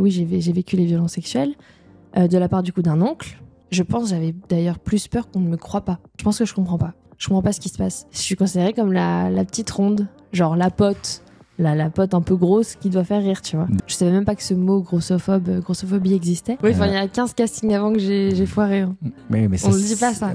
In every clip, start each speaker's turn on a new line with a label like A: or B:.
A: oui, j'ai vécu les violences sexuelles euh, de la part du coup d'un oncle. Je pense j'avais d'ailleurs plus peur qu'on ne me croit pas. Je pense que je comprends pas. Je comprends pas ce qui se passe. Je suis considérée comme la, petite ronde, genre la pote, la, pote un peu grosse qui doit faire rire, tu vois. Je savais même pas que ce mot grossophobe, grossophobie existait. Oui, euh. il y a 15 castings avant que j'ai foiré. Hein. Mais, mais On ne dit pas ça.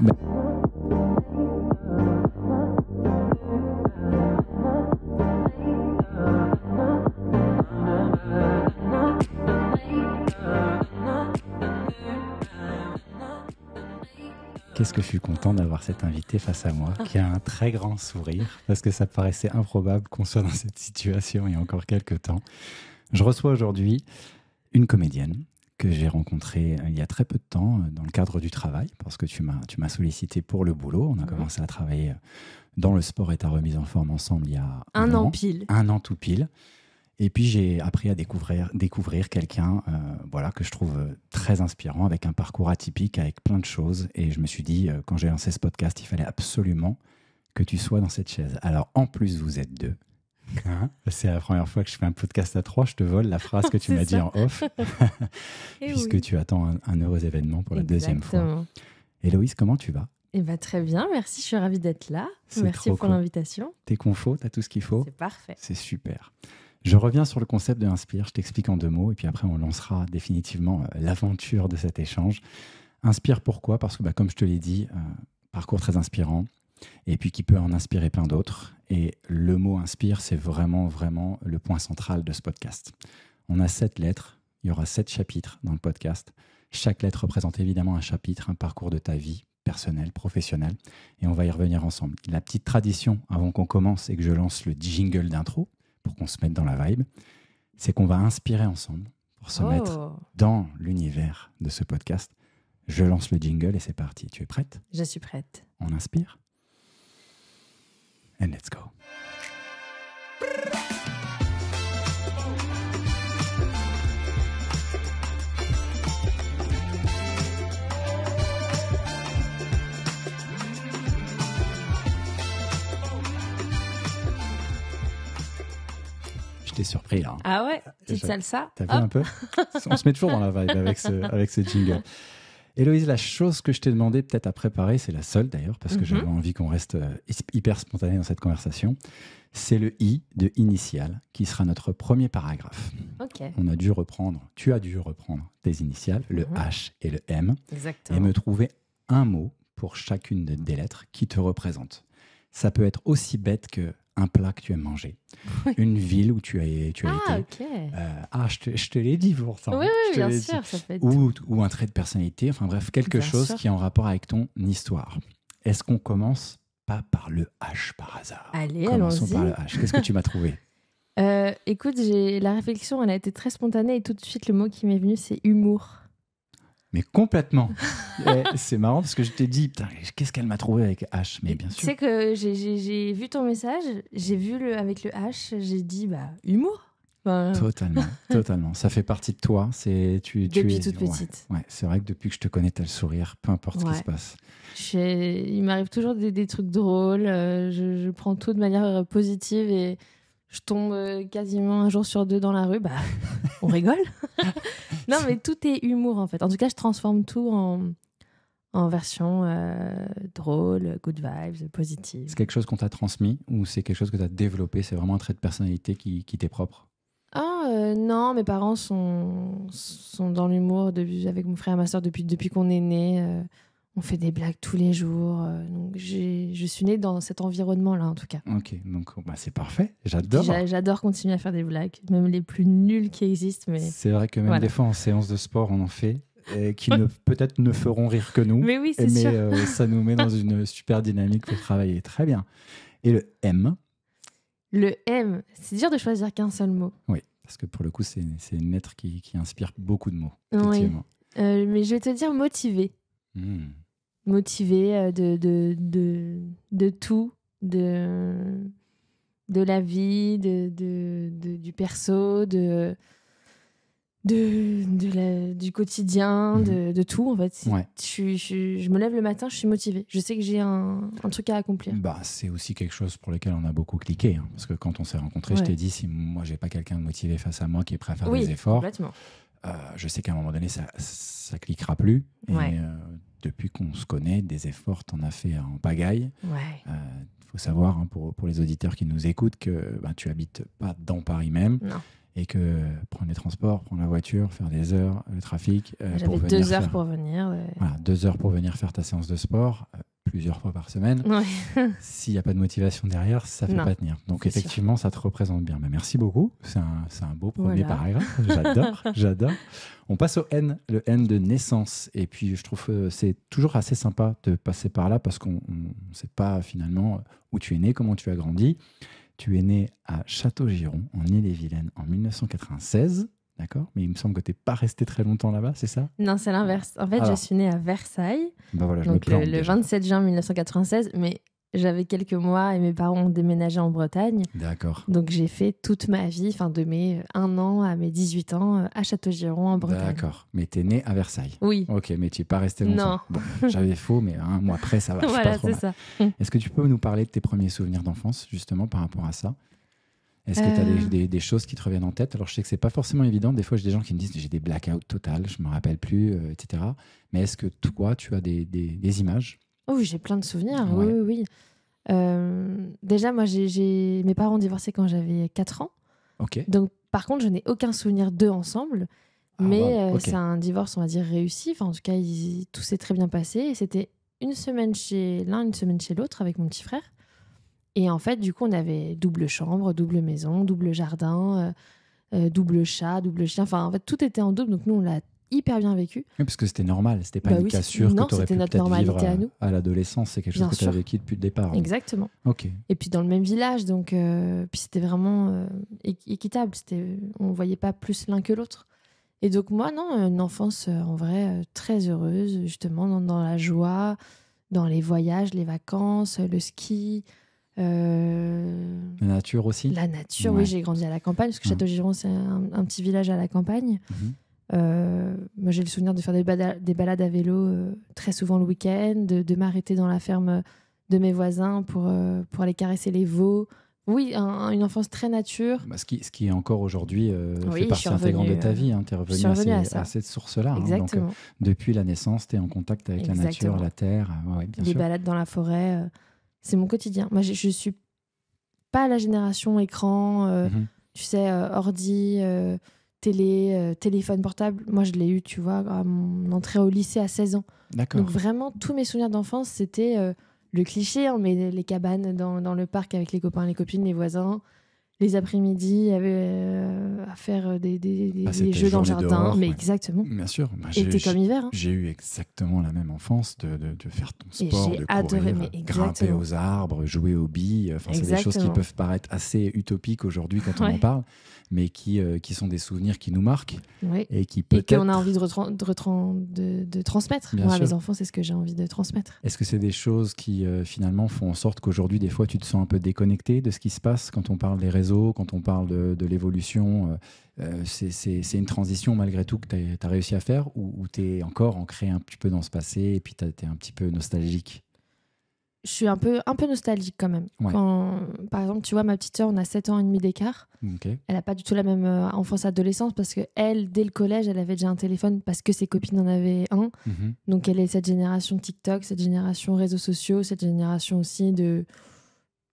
B: est ce que je suis content d'avoir cette invitée face à moi ah. qui a un très grand sourire parce que ça paraissait improbable qu'on soit dans cette situation il y a encore quelques temps. Je reçois aujourd'hui une comédienne que j'ai rencontrée euh, il y a très peu de temps euh, dans le cadre du travail parce que tu m'as tu m'as sollicité pour le boulot, on a mhm. commencé à travailler euh, dans le sport et ta remise en forme ensemble il y a un, an pile. Un an tout pile. Et puis j'ai appris à découvrir, découvrir quelqu'un euh, voilà, que je trouve euh, très inspirant, avec un parcours atypique, avec plein de choses. Et je me suis dit, euh, quand j'ai lancé ce podcast, il fallait absolument que tu sois dans cette chaise. Alors en plus, vous êtes deux. Hein C'est la première fois que je fais un podcast à trois. Je te vole la phrase que tu m'as dit en off, eh puisque tu attends un, heureux événement pour la deuxième fois. Héloïse, comment tu vas
A: et eh ben, très bien, merci, je suis ravie d'être là. Merci pour l'invitation.
B: T'es confo, t'as tout ce qu'il faut. C'est parfait. C'est super. Je reviens sur le concept de Inspire, je t'explique en deux mots, et puis après on lancera définitivement euh, l'aventure de cet échange. Inspire pourquoi Parce que bah, comme je te l'ai dit, euh, parcours très inspirant, et puis qui peut en inspirer plein d'autres. Et le mot inspire, c'est vraiment, vraiment le point central de ce podcast. On a sept lettres, il y aura sept chapitres dans le podcast. Chaque lettre représente évidemment un chapitre, un parcours de ta vie, personnelle, professionnelle, et on va y revenir ensemble. La petite tradition avant qu'on commence et que je lance le jingle d'intro, pour qu'on se mette dans la vibe, c'est qu'on va inspirer ensemble
A: pour se mettre oh.
B: dans l'univers de ce podcast. Je lance le jingle et c'est parti. Tu es prête
A: Je suis prête.
B: On inspire. And let's go. Je surpris là. Ah ouais, T'as vu On se met toujours dans la vibe avec ce, jingle. Héloïse, la chose que je t'ai demandé peut-être à préparer, c'est la seule d'ailleurs, parce que j'avais mhm. envie qu'on reste euh, hyper spontané dans cette conversation, c'est le I de initial, qui sera notre premier paragraphe. On a dû reprendre, tu as dû reprendre tes initiales, le mhm. H et le M, et me trouver un mot pour chacune des lettres qui te représentent ça peut être aussi bête qu'un plat que tu aimes mangé, une ville où tu as, tu ah, été. Euh, ah, je te, l'ai dit pour ça. Hein. Oui, oui bien sûr, ou, un trait de personnalité, enfin bref, quelque chose qui est en rapport avec ton histoire. Est-ce qu'on commence pas par le H par hasard Allez, Commençons par le H. Qu'est-ce que tu m'as trouvé
A: euh, euh, Écoute, la réflexion, elle a été très spontanée et tout de suite, le mot qui m'est venu, c'est humour
B: mais complètement. c'est marrant parce que je t'ai dit, putain, qu'est-ce qu'elle m'a trouvé avec H Mais bien sûr. Tu sais
A: que j'ai vu ton message, j'ai vu le, avec le H, j'ai dit, bah, humour. Euh. totalement,
B: totalement. Ça fait partie de toi. C'est tu, tu toute petite. c'est vrai que depuis que je te connais, t'as le sourire, peu importe ce qui se passe.
A: il m'arrive toujours des, trucs drôles. Euh, je, prends tout de manière euh, positive et je tombe euh, quasiment un jour sur deux dans la rue, bah, on rigole. non, mais tout est humour en fait. En tout cas, je transforme tout en, en version euh, drôle, good vibes, positive. C'est
B: quelque chose qu'on t'a transmis ou c'est quelque chose que tu as développé C'est vraiment un trait de personnalité qui, qui t'est propre
A: ah euh, non, mes parents sont, sont dans l'humour avec mon frère et ma soeur depuis, depuis qu'on est né on fait des blagues tous les jours. Euh, donc je suis née dans cet environnement-là, en tout cas.
B: Ok, donc bah c'est parfait. J'adore.
A: J'adore continuer à faire des blagues, même les plus nulles qui existent. Mais c'est
B: vrai que même des fois en séance de sport, on en fait et qui peut-être ne feront rire que nous. Mais oui, c'est sûr. Mais euh, ça nous met dans une super dynamique pour travailler. Très bien. Et le M.
A: Le M, c'est dur de choisir qu'un seul mot.
B: Oui, parce que pour le coup, c'est une lettre qui, qui, inspire
A: beaucoup de mots. Oui. Euh, mais je vais te dire motivé. Mmh motivée euh, de, de, de, de tout, de, de la vie, de, de du perso, de, de, de du quotidien, mhm. de, de, tout en fait. Je, me lève le matin, je suis motivée. Je sais que j'ai un, un, truc à accomplir. Bah,
B: c'est aussi quelque chose pour lequel on a beaucoup cliqué. Hein, parce que quand on s'est rencontrés, je t'ai dit si moi j'ai pas quelqu'un de motivé face à moi qui est prêt à faire des efforts, euh, je sais qu'à un moment donné, ça, ça cliquera plus. Et euh, depuis qu'on se connaît, des efforts, t'en as fait en pagaille. Il euh, faut savoir, hein, pour, les auditeurs qui nous écoutent, que ben, tu habites pas dans Paris même. et que prendre les transports, prendre la voiture, faire des heures, le trafic. J'avais deux heures pour venir. deux heures pour venir faire ta séance de sport plusieurs fois par semaine. S'il n'y a pas de motivation derrière, ça ne fait pas tenir. Donc effectivement, ça te représente bien. Mais bah, merci beaucoup. C'est un, beau premier paragraphe. J'adore, j'adore. On passe au N, le N de naissance. Et puis je trouve que euh, c'est toujours assez sympa de passer par là parce qu'on ne sait pas finalement où tu es né, comment tu as grandi. Tu es né à Château-Giron, en Ille-et-Vilaine, en 1996. D'accord Mais il me semble que tu n'es pas resté très longtemps là-bas, c'est ça
A: Non, c'est l'inverse. En fait, ah. je suis née à Versailles. Ben euh, le, 27 juin 1996, mais j'avais quelques mois et mes parents ont déménagé en Bretagne. D'accord. Donc j'ai fait toute ma vie, enfin de mes 1 euh, an à mes 18 ans, euh, à Château-Giron en Bretagne.
B: D'accord. Mais tu es né à Versailles. Oui. Ok, mais tu n'es pas resté longtemps. Non. j'avais faux, mais un mois après, ça va. voilà, c'est ça. Est-ce que tu peux nous parler de tes premiers souvenirs d'enfance, justement, par rapport à ça est-ce que tu as euh. des, choses qui te reviennent en tête Alors, je sais que c'est pas forcément évident. Des fois, j'ai des gens qui me disent j'ai des blackouts total je me rappelle plus, euh, etc. Mais est-ce que toi, tu as des, images
A: Oui, oh, j'ai plein de souvenirs. Oui, oui, euh, déjà, moi, j'ai mes parents ont divorcé quand j'avais 4 ans. Ok. Donc, par contre, je n'ai aucun souvenir d'eux ensemble. Ah, mais c'est un divorce, on va dire, réussi. en tout cas, tout s'est très bien passé. C'était une semaine chez l'un, une semaine chez l'autre avec mon petit frère. Et en fait, du coup, on avait double chambre, double maison, double jardin, euh, euh, double chat, double chien. Enfin, en fait, tout était en double. Donc, nous, on l'a hyper bien vécu.
B: Oui, parce que c'était normal. C'était pas bah une cassure non, que aurais pu vivre à, nous. à l'adolescence. C'est quelque chose que tu as vécu depuis le départ. Hein. Exactement. Ok.
A: Et puis, dans le même village. Donc, euh, puis c'était vraiment équitable. C'était, on voyait pas plus l'un que l'autre. Et donc, moi, non, une enfance en vrai très heureuse, justement, dans la joie, dans les voyages, les vacances, le ski. Euh, la
B: nature aussi La
A: nature, oui, j'ai grandi à la campagne, parce que Château-Giron, mmh. c'est un, petit village à la campagne. Mmh. Euh, moi, j'ai le souvenir de faire des, balades à vélo euh, très souvent le week-end, de, m'arrêter dans la ferme de mes voisins pour, pour aller caresser les veaux. Oui, une enfance très nature.
B: Bah, ce, qui, est encore aujourd'hui fait partie intégrante de ta vie. Hein. Tu es revenu, à, cette source-là. Hein. depuis la naissance, tu es en contact avec la nature, la terre. Ouais, des balades
A: dans la forêt c'est mon quotidien. Moi, je, ne suis pas la génération écran, euh, mhm. tu sais, euh, ordi, euh, télé, téléphone portable. Moi, je l'ai eu, tu vois, à mon entrée au lycée à 16 ans. Donc, vraiment, tous mes souvenirs d'enfance, c'était le cliché, On hein, mais les cabanes dans, le parc avec les copains, les copines, les voisins, les après-midi euh, à faire euh, des, ah, jeux dans le jardin. mais exactement. Bien sûr. Bah, hein.
B: J'ai eu exactement la même enfance de, faire ton sport, de euh, grimper aux arbres, jouer aux billes. Enfin, c'est des choses qui peuvent paraître assez utopiques aujourd'hui quand on en parle mais qui, euh, qui sont des souvenirs qui nous marquent et qui peut et qu'on a
A: envie de, de, de transmettre. Bien Moi, enfants, c'est ce que j'ai envie de transmettre.
B: Est-ce que c'est des choses qui euh, finalement font en sorte qu'aujourd'hui, des fois, tu te sens un peu déconnecté de ce qui se passe quand on parle des réseaux, quand on parle de, l'évolution euh, C'est une transition malgré tout que tu as, réussi à faire ou, ou tu es encore ancré un petit peu dans ce passé et puis tu es un petit peu nostalgique
A: je suis un peu, un peu nostalgique quand même. Quand, par exemple, tu vois, ma petite soeur, on a 7 ans et demi d'écart. Elle n'a pas du tout la même euh, enfance-adolescence parce que elle, dès le collège, elle avait déjà un téléphone parce que ses copines en avaient un. Mhm. Donc elle est cette génération TikTok, cette génération réseaux sociaux, cette génération aussi de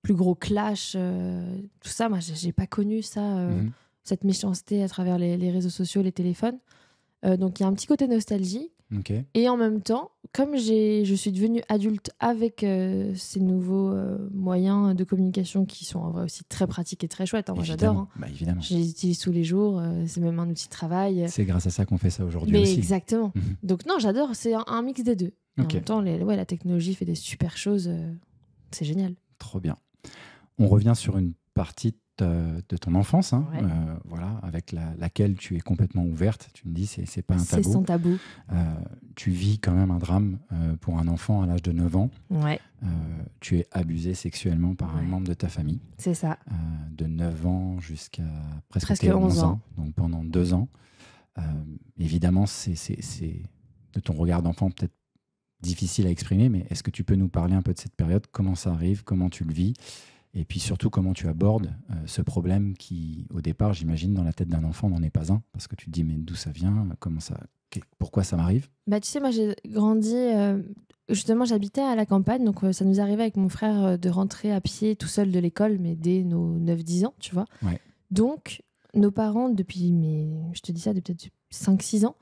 A: plus gros clash. Euh, tout ça, moi, j'ai pas connu ça, euh, mhm. cette méchanceté à travers les, les réseaux sociaux, les téléphones. donc il y a un petit côté nostalgie et en même temps, comme je suis devenue adulte avec euh, ces nouveaux euh, moyens de communication qui sont en vrai aussi très pratiques et très chouettes, hein, moi j'adore. Hein. Bah, je les utilise tous les jours, euh, c'est même un outil de travail. C'est grâce à ça qu'on fait ça aujourd'hui aussi. Exactement. Mhm. Donc non, j'adore, c'est un, mix des deux. En même temps, ouais, la technologie fait des super choses, c'est génial.
B: Trop bien. On revient sur une partie euh, de ton enfance, hein, euh, voilà, avec laquelle tu es complètement ouverte. Tu me dis, c'est, pas un tabou. C'est sans tabou. Euh, tu vis quand même un drame pour un enfant à l'âge de 9 ans. tu es abusé sexuellement par un membre de ta famille. C'est ça. de 9 ans jusqu'à presque, 11 ans. Donc pendant 2 ans. évidemment, c'est de ton regard d'enfant peut-être difficile à exprimer, mais est-ce que tu peux nous parler un peu de cette période Comment ça arrive Comment tu le vis et puis surtout comment tu abordes euh, ce problème qui, au départ, j'imagine, dans la tête d'un enfant, n'en est pas un, parce que tu te dis mais d'où ça vient, comment ça, pourquoi ça m'arrive
A: Bah tu sais, moi j'ai grandi, euh, justement j'habitais à la campagne, donc euh, ça nous arrivait avec mon frère de rentrer à pied tout seul de l'école, mais dès nos 9-10 ans, tu vois. Donc nos parents, depuis, mes, je te dis ça, depuis peut-être 5-6 ans,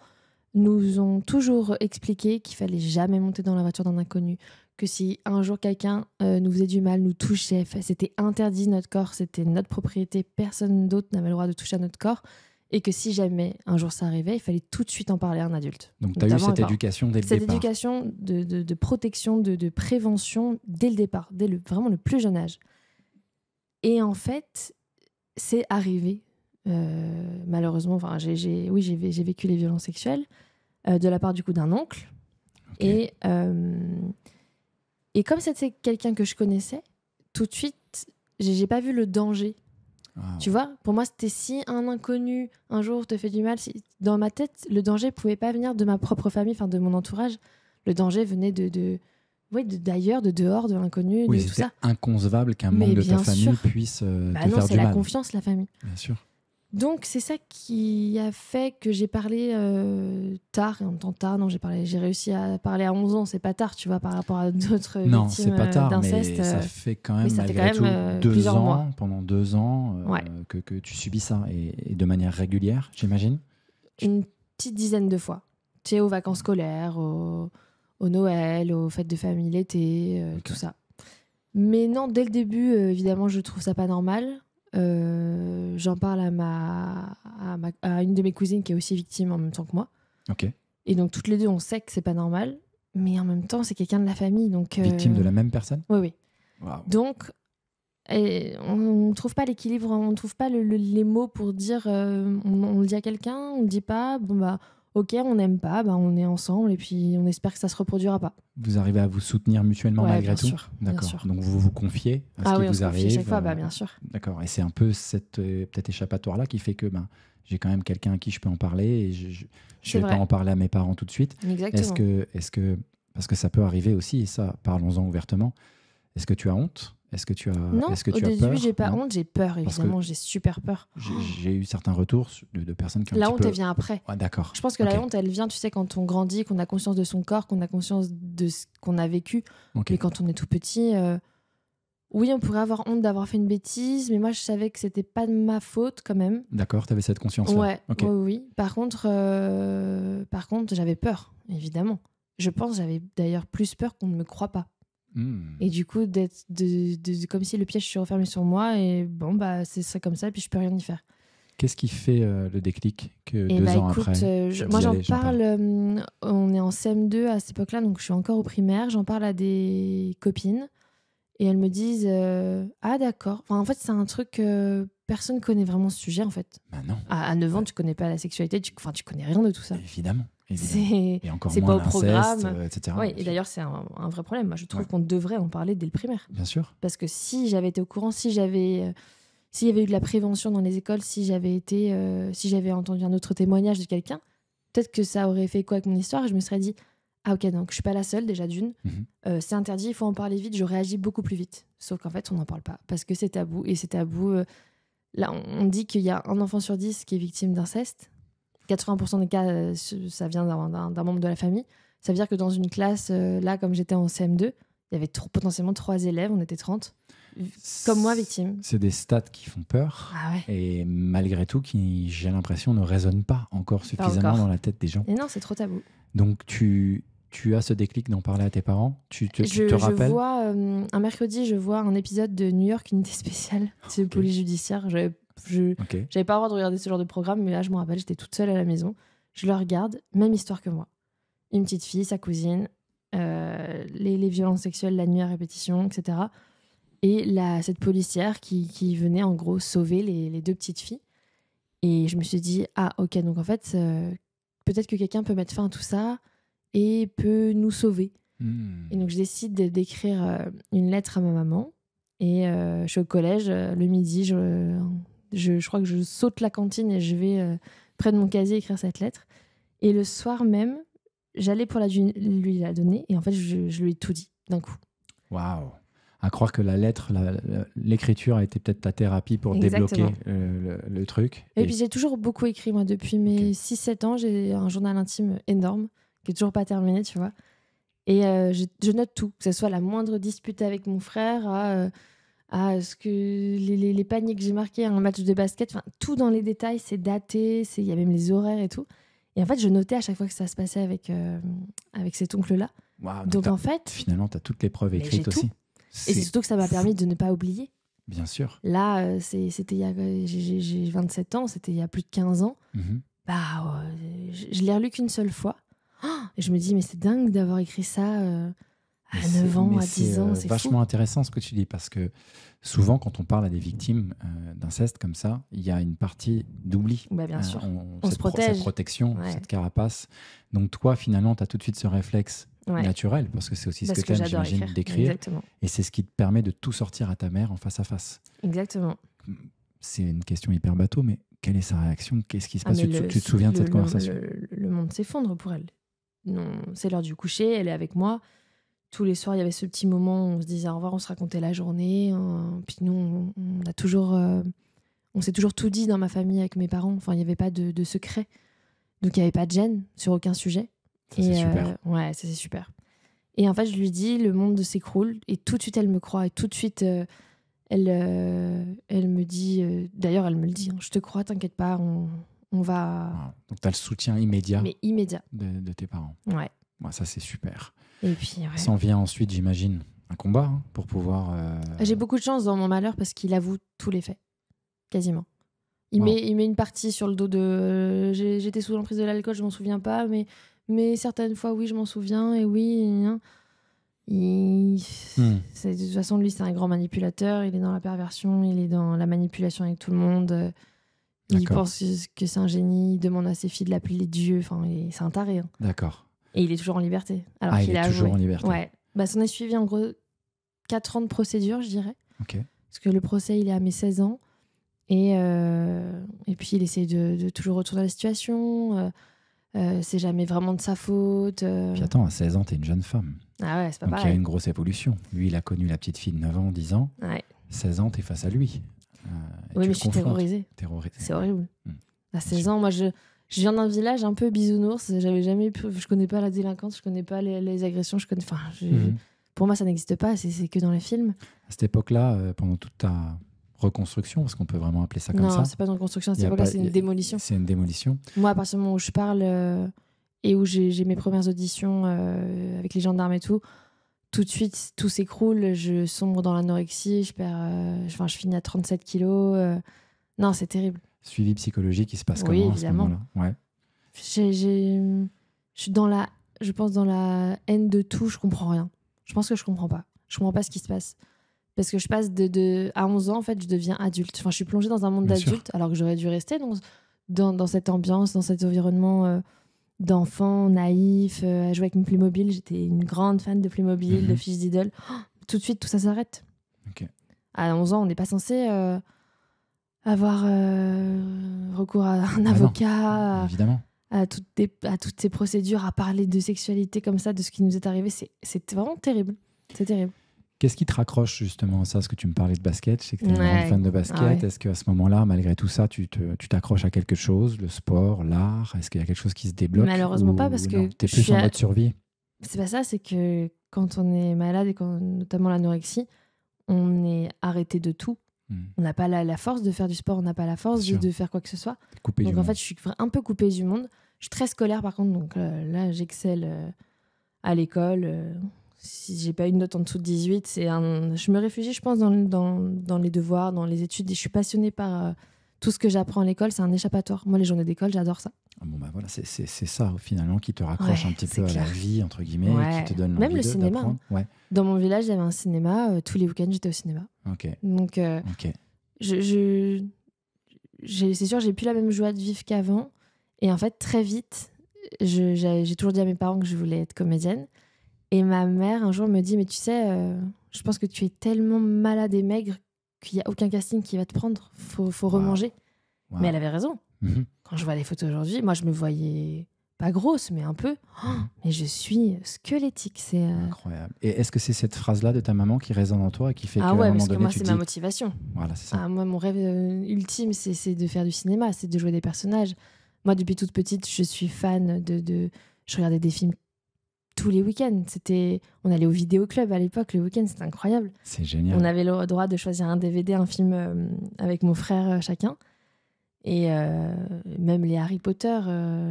A: nous ont toujours expliqué qu'il fallait jamais monter dans la voiture d'un inconnu, que si un jour quelqu'un euh, nous faisait du mal, nous touchait, c'était interdit notre corps, c'était notre propriété, personne d'autre n'avait le droit de toucher à notre corps, et que si jamais un jour ça arrivait, il fallait tout de suite en parler à un adulte. Donc tu as eu cette éducation dès le départ. Cette éducation de, protection, de, prévention dès le départ, dès le, vraiment le plus jeune âge. Et en fait, c'est arrivé, euh, malheureusement, enfin, j'ai, oui, j'ai, vécu les violences sexuelles euh, de la part du coup d'un oncle. Et et comme c'était quelqu'un que je connaissais, tout de suite, j'ai pas vu le danger. Ah tu vois, pour moi, c'était si un inconnu un jour te fait du mal. Si... Dans ma tête, le danger pouvait pas venir de ma propre famille, enfin de mon entourage. Le danger venait de, de... Oui, d'ailleurs, de, dehors, de l'inconnu, de tout ça.
B: inconcevable qu'un membre de ta famille puisse euh, bah te faire du mal. C'est la confiance, la famille. Bien sûr.
A: Donc c'est ça qui a fait que j'ai parlé euh, tard, et en temps tard, non, j'ai parlé, j'ai réussi à parler à 11 ans, c'est pas tard, tu vois, par rapport à d'autres non, c'est pas tard, euh, euh, Mais ça fait quand même, tout, deux ans, pendant
B: deux ans, que, tu subis ça, et, de manière régulière, j'imagine
A: Une petite dizaine de fois. Tu sais, aux vacances scolaires, au, Noël, aux fêtes de famille l'été, tout ça. Mais non, dès le début, évidemment, je trouve ça pas normal. Euh, j'en parle à ma, à, une de mes cousines qui est aussi victime en même temps que moi. Et donc toutes les deux, on sait que c'est pas normal, mais en même temps, c'est quelqu'un de la famille. Donc, euh, Victime de la même personne Oui, oui. Donc, on ne trouve pas l'équilibre, on ne trouve pas les mots pour dire euh, on, le dit à quelqu'un, on le dit pas, bon bah ok, on n'aime pas, ben, on est ensemble et puis on espère que ça se reproduira pas.
B: Vous arrivez à vous soutenir mutuellement malgré bien tout D'accord. Donc vous vous confiez à ce ah que vous on se chaque fois, euh, bah, bien sûr. D'accord. Et c'est un peu cette peut-être échappatoire là qui fait que ben, j'ai quand même quelqu'un à qui je peux en parler et je ne vais pas en parler à mes parents tout de suite. Exactement. Est-ce que, est-ce que parce que ça peut arriver aussi et ça, parlons-en ouvertement. Est-ce que tu as honte est-ce que tu as Non, au début, j'ai pas honte,
A: j'ai peur, évidemment, j'ai super peur.
B: J'ai eu certains retours de, personnes qui ont La honte, elle vient après. D'accord. Je pense que la honte,
A: elle vient, tu sais, quand on grandit, qu'on a conscience de son corps, qu'on a conscience de ce qu'on a vécu. et Mais quand on est tout petit, euh, oui, on pourrait avoir honte d'avoir fait une bêtise, mais moi, je savais que c'était pas de ma faute quand même.
B: D'accord, tu avais cette conscience Ouais,
A: oui. Par contre, euh, par contre j'avais peur, évidemment. Je pense j'avais d'ailleurs plus peur qu'on ne me croit pas. Hmm. Et du coup, d'être de, comme si le piège se refermait sur moi et bon, bah, c'est ça comme ça, et puis je peux rien y faire.
B: Qu'est-ce qui fait euh, le déclic que eh deux bah, ans après euh, Moi, j'en parle.
A: Euh, on est en CM2 à cette époque-là, donc je suis encore au primaire. J'en parle à des copines et elles me disent Ah, d'accord. Enfin, en fait, c'est un truc. personne connaît vraiment ce sujet, en fait. Bah non. À, 9 ans, tu tu connais pas la sexualité. Tu, enfin, tu connais rien de tout ça. Évidemment. C'est pas au programme, euh, et d'ailleurs, c'est un, vrai problème. Moi, je trouve qu'on devrait en parler dès le primaire. Bien sûr. Parce que si j'avais été au courant, si j'avais, euh, s'il y avait eu de la prévention dans les écoles, si j'avais été, euh, si j'avais entendu un autre témoignage de quelqu'un, peut-être que ça aurait fait quoi avec mon histoire je me serais dit, ah ok, donc je suis pas la seule déjà d'une. Mhm. c'est interdit, il faut en parler vite. Je réagis beaucoup plus vite. Sauf qu'en fait, on n'en parle pas parce que c'est tabou et c'est tabou. là, on dit qu'il y a un enfant sur dix qui est victime d'inceste. 80% des cas, euh, ça vient d'un membre de la famille. Ça veut dire que dans une classe, euh, là, comme j'étais en CM2, il y avait potentiellement trois élèves, on était 30, comme moi victime.
B: C'est des stats qui font peur ah et malgré tout qui, j'ai l'impression, ne résonnent pas encore suffisamment dans la tête des gens. Et non, c'est trop tabou. Donc tu, tu as ce déclic d'en parler à tes parents Tu te, rappelles Je
A: vois, euh, un mercredi, je vois un épisode de New York Unité Spéciale, c'est le police judiciaire. J'avais je J'avais pas le droit de regarder ce genre de programme, mais là, je me rappelle, j'étais toute seule à la maison. Je le regarde, même histoire que moi. Une petite fille, sa cousine, euh, les, les, violences sexuelles la nuit à répétition, etc. Et la, cette policière qui, qui, venait en gros sauver les, les, deux petites filles. Et je me suis dit, ah ok, donc en fait, euh, peut-être que quelqu'un peut mettre fin à tout ça et peut nous sauver. Hmm. Et donc je décide d'écrire euh, une lettre à ma maman. Et je suis au collège, le midi, je, je, crois que je saute la cantine et je vais euh, près de mon casier écrire cette lettre. Et le soir même, j'allais pour la, lui la donner et en fait, je, lui ai tout dit d'un coup.
B: Waouh À croire que la lettre, l'écriture a été peut-être ta thérapie pour débloquer euh, le, truc. Et, puis j'ai
A: toujours beaucoup écrit, moi, depuis mes 6-7 ans. J'ai un journal intime énorme qui est toujours pas terminé, tu vois. Et euh, je, note tout, que ce soit la moindre dispute avec mon frère, à, ah ce que les, les, paniers que j'ai marqués un match de basket, enfin, tout dans les détails, c'est daté, il y a même les horaires et tout. Et en fait, je notais à chaque fois que ça se passait avec, euh, avec cet oncle-là. donc, en fait. Finalement, tu as toutes les preuves écrites aussi. Et c'est surtout que ça m'a permis de ne pas oublier. Bien sûr. Là, euh, c'était il y a. J'ai 27 ans, c'était il y a plus de 15 ans. Mhm. Bah, euh, je, l'ai relu qu'une seule fois. Oh, et je me dis, mais c'est dingue d'avoir écrit ça. À 9 ans, à 10 ans, euh, c'est vachement
B: intéressant ce que tu dis parce que souvent, quand on parle à des victimes euh, d'inceste comme ça, il y a une partie d'oubli. Bah, bien euh, sûr. on, se protège. cette protection, cette carapace. Donc, toi, finalement, tu as tout de suite ce réflexe naturel parce que c'est aussi ce que, tu as j'imagine, d'écrire. Et c'est ce qui te permet de tout sortir à ta mère en face à face. Exactement. C'est une question hyper bateau, mais quelle est sa réaction Qu'est-ce qui se ah, passe tu, te souviens de cette conversation
A: Le monde s'effondre pour elle. Non, c'est l'heure du coucher, elle est avec moi tous les soirs, il y avait ce petit moment où on se disait au revoir, on se racontait la journée. Hein. Puis nous, on, a toujours, euh, on s'est toujours tout dit dans ma famille avec mes parents. Enfin, il n'y avait pas de, secret, donc il n'y avait pas de gêne sur aucun sujet. Euh, ouais, c'est super. Et en fait, je lui dis, le monde s'écroule, et tout de suite, elle me croit, et tout de suite, euh, elle, elle me dit, d'ailleurs, elle me le dit, hein, je te crois, t'inquiète pas, on, on va.
B: donc tu as le soutien immédiat. Mais immédiat. De, tes parents. Ouais. ça c'est super.
A: Et puis, S'en
B: vient ensuite, j'imagine, un combat hein, pour pouvoir. Euh, j'ai
A: beaucoup de chance dans mon malheur parce qu'il avoue tous les faits, quasiment. Il, met, il met une partie sur le dos de. J'étais sous l'emprise de l'alcool, je m'en souviens pas, mais, mais certaines fois, oui, je m'en souviens, et oui. Il... Hmm. De toute façon, lui, c'est un grand manipulateur. Il est dans la perversion, il est dans la manipulation avec tout le monde. Il pense que c'est un génie. Il demande à ses filles de l'appeler Dieu. Enfin, c'est un taré. Hein. D'accord. Et il est toujours en liberté. Alors ah, il, est a toujours en liberté. Ouais. Bah, s'en est suivi en gros 4 ans de procédure, je dirais. Ok. Parce que le procès, il est à mes 16 ans. Et, euh, et puis, il essaie de, de toujours retourner à la situation. Euh, euh, c'est jamais vraiment de sa faute. Puis attends,
B: à 16 ans, t'es une jeune femme.
A: Ah ouais, c'est pas Donc, il y a une
B: grosse évolution. Lui, il a connu la petite fille de 9 ans, 10 ans. Ouais. 16 ans, t'es face à lui.
A: oui, mais je suis terrorisée. C'est horrible. Hmm. À 16 ans, moi, je, je viens d'un village un peu bisounours. J'avais jamais je connais pas la délinquance, je connais pas les, agressions, je connais. Enfin, mhm. pour moi, ça n'existe pas. C'est que dans les films.
B: À cette époque-là, euh, pendant toute ta reconstruction, parce qu'on peut vraiment appeler ça comme ça. Non, c'est pas une reconstruction. À cette là c'est une démolition. C'est une démolition.
A: Moi, à partir du moment où je parle euh, et où j'ai mes premières auditions euh, avec les gendarmes et tout, tout de suite, tout s'écroule. Je sombre dans l'anorexie. Je perds. Enfin, je finis à 37 kilos. non, c'est terrible
B: suivi psychologique qui se passe oui, comment évidemment. à ce moment-là ouais.
A: Je suis dans la, je pense, dans la haine de tout, je comprends rien. Je pense que je comprends pas. Je comprends pas ce qui se passe. Parce que je passe de, de... à 11 ans, en fait, je deviens adulte. Enfin, je suis plongée dans un monde d'adulte, alors que j'aurais dû rester dans, dans, cette ambiance, dans cet environnement euh, d'enfant naïf, euh, à jouer avec une Playmobil. J'étais une grande fan de Playmobil, mobile de mhm. Fish Diddle. Oh, tout de suite, tout ça s'arrête. À 11 ans, on n'est pas censé. Euh, avoir euh, recours à un ah avocat, évidemment. À, toutes à toutes ces procédures, à parler de sexualité comme ça, de ce qui nous est arrivé, c'est vraiment terrible. C'est terrible.
B: Qu'est-ce qui te raccroche justement à ça Est-ce que tu me parlais de basket Je sais que tu es fan de basket. Ah Est-ce qu'à ce, moment-là, malgré tout ça, tu t'accroches à quelque chose Le sport, l'art Est-ce qu'il y a quelque chose qui se débloque Malheureusement pas parce que. Tu es plus en mode survie
A: C'est pas ça, c'est que quand on est malade, et notamment l'anorexie, on est arrêté de tout. Hmm. On n'a pas la, force de faire du sport, on n'a pas la force de, faire quoi que ce soit. donc en fait, je suis un peu coupée du monde. Je suis très scolaire par contre, donc euh, là, j'excelle euh, à l'école. Euh, si j'ai pas une note en dessous de 18, un... je me réfugie, je pense, dans, dans, dans, les devoirs, dans les études. Et je suis passionnée par tout ce que j'apprends à l'école, c'est un échappatoire. Moi, les journées d'école, j'adore ça.
B: Ah bah voilà, c'est ça finalement qui te raccroche un petit peu à la vie, entre guillemets, qui te donne Même le cinéma. Hein.
A: Dans mon village, il y avait un cinéma. Euh, tous les week-ends, j'étais au cinéma. Ok. Donc, euh, je, c'est sûr, j'ai plus la même joie de vivre qu'avant. Et en fait, très vite, j'ai toujours dit à mes parents que je voulais être comédienne. Et ma mère, un jour, me dit Mais tu sais, euh, je pense que tu es tellement malade et maigre qu'il n'y a aucun casting qui va te prendre, faut, faut remanger. Mais elle avait raison. Mhm. Quand je vois les photos aujourd'hui, moi je me voyais pas grosse, mais un peu. Oh, mhm. mais je suis squelettique, c'est euh,
B: incroyable. Et est-ce que c'est cette phrase-là de ta maman qui résonne en toi et qui fait ah ouais, parce que moi c'est ma
A: motivation. Voilà, c'est ça. Ah, moi mon rêve euh, ultime, c'est de faire du cinéma, c'est de jouer des personnages. Moi depuis toute petite, je suis fan de, de... je regardais des films tous les week-ends. C'était, on allait au vidéoclub à l'époque le week-end, c'était incroyable. C'est génial. On avait le droit de choisir un DVD, un film euh, avec mon frère euh, chacun. Et euh, même les Harry Potter,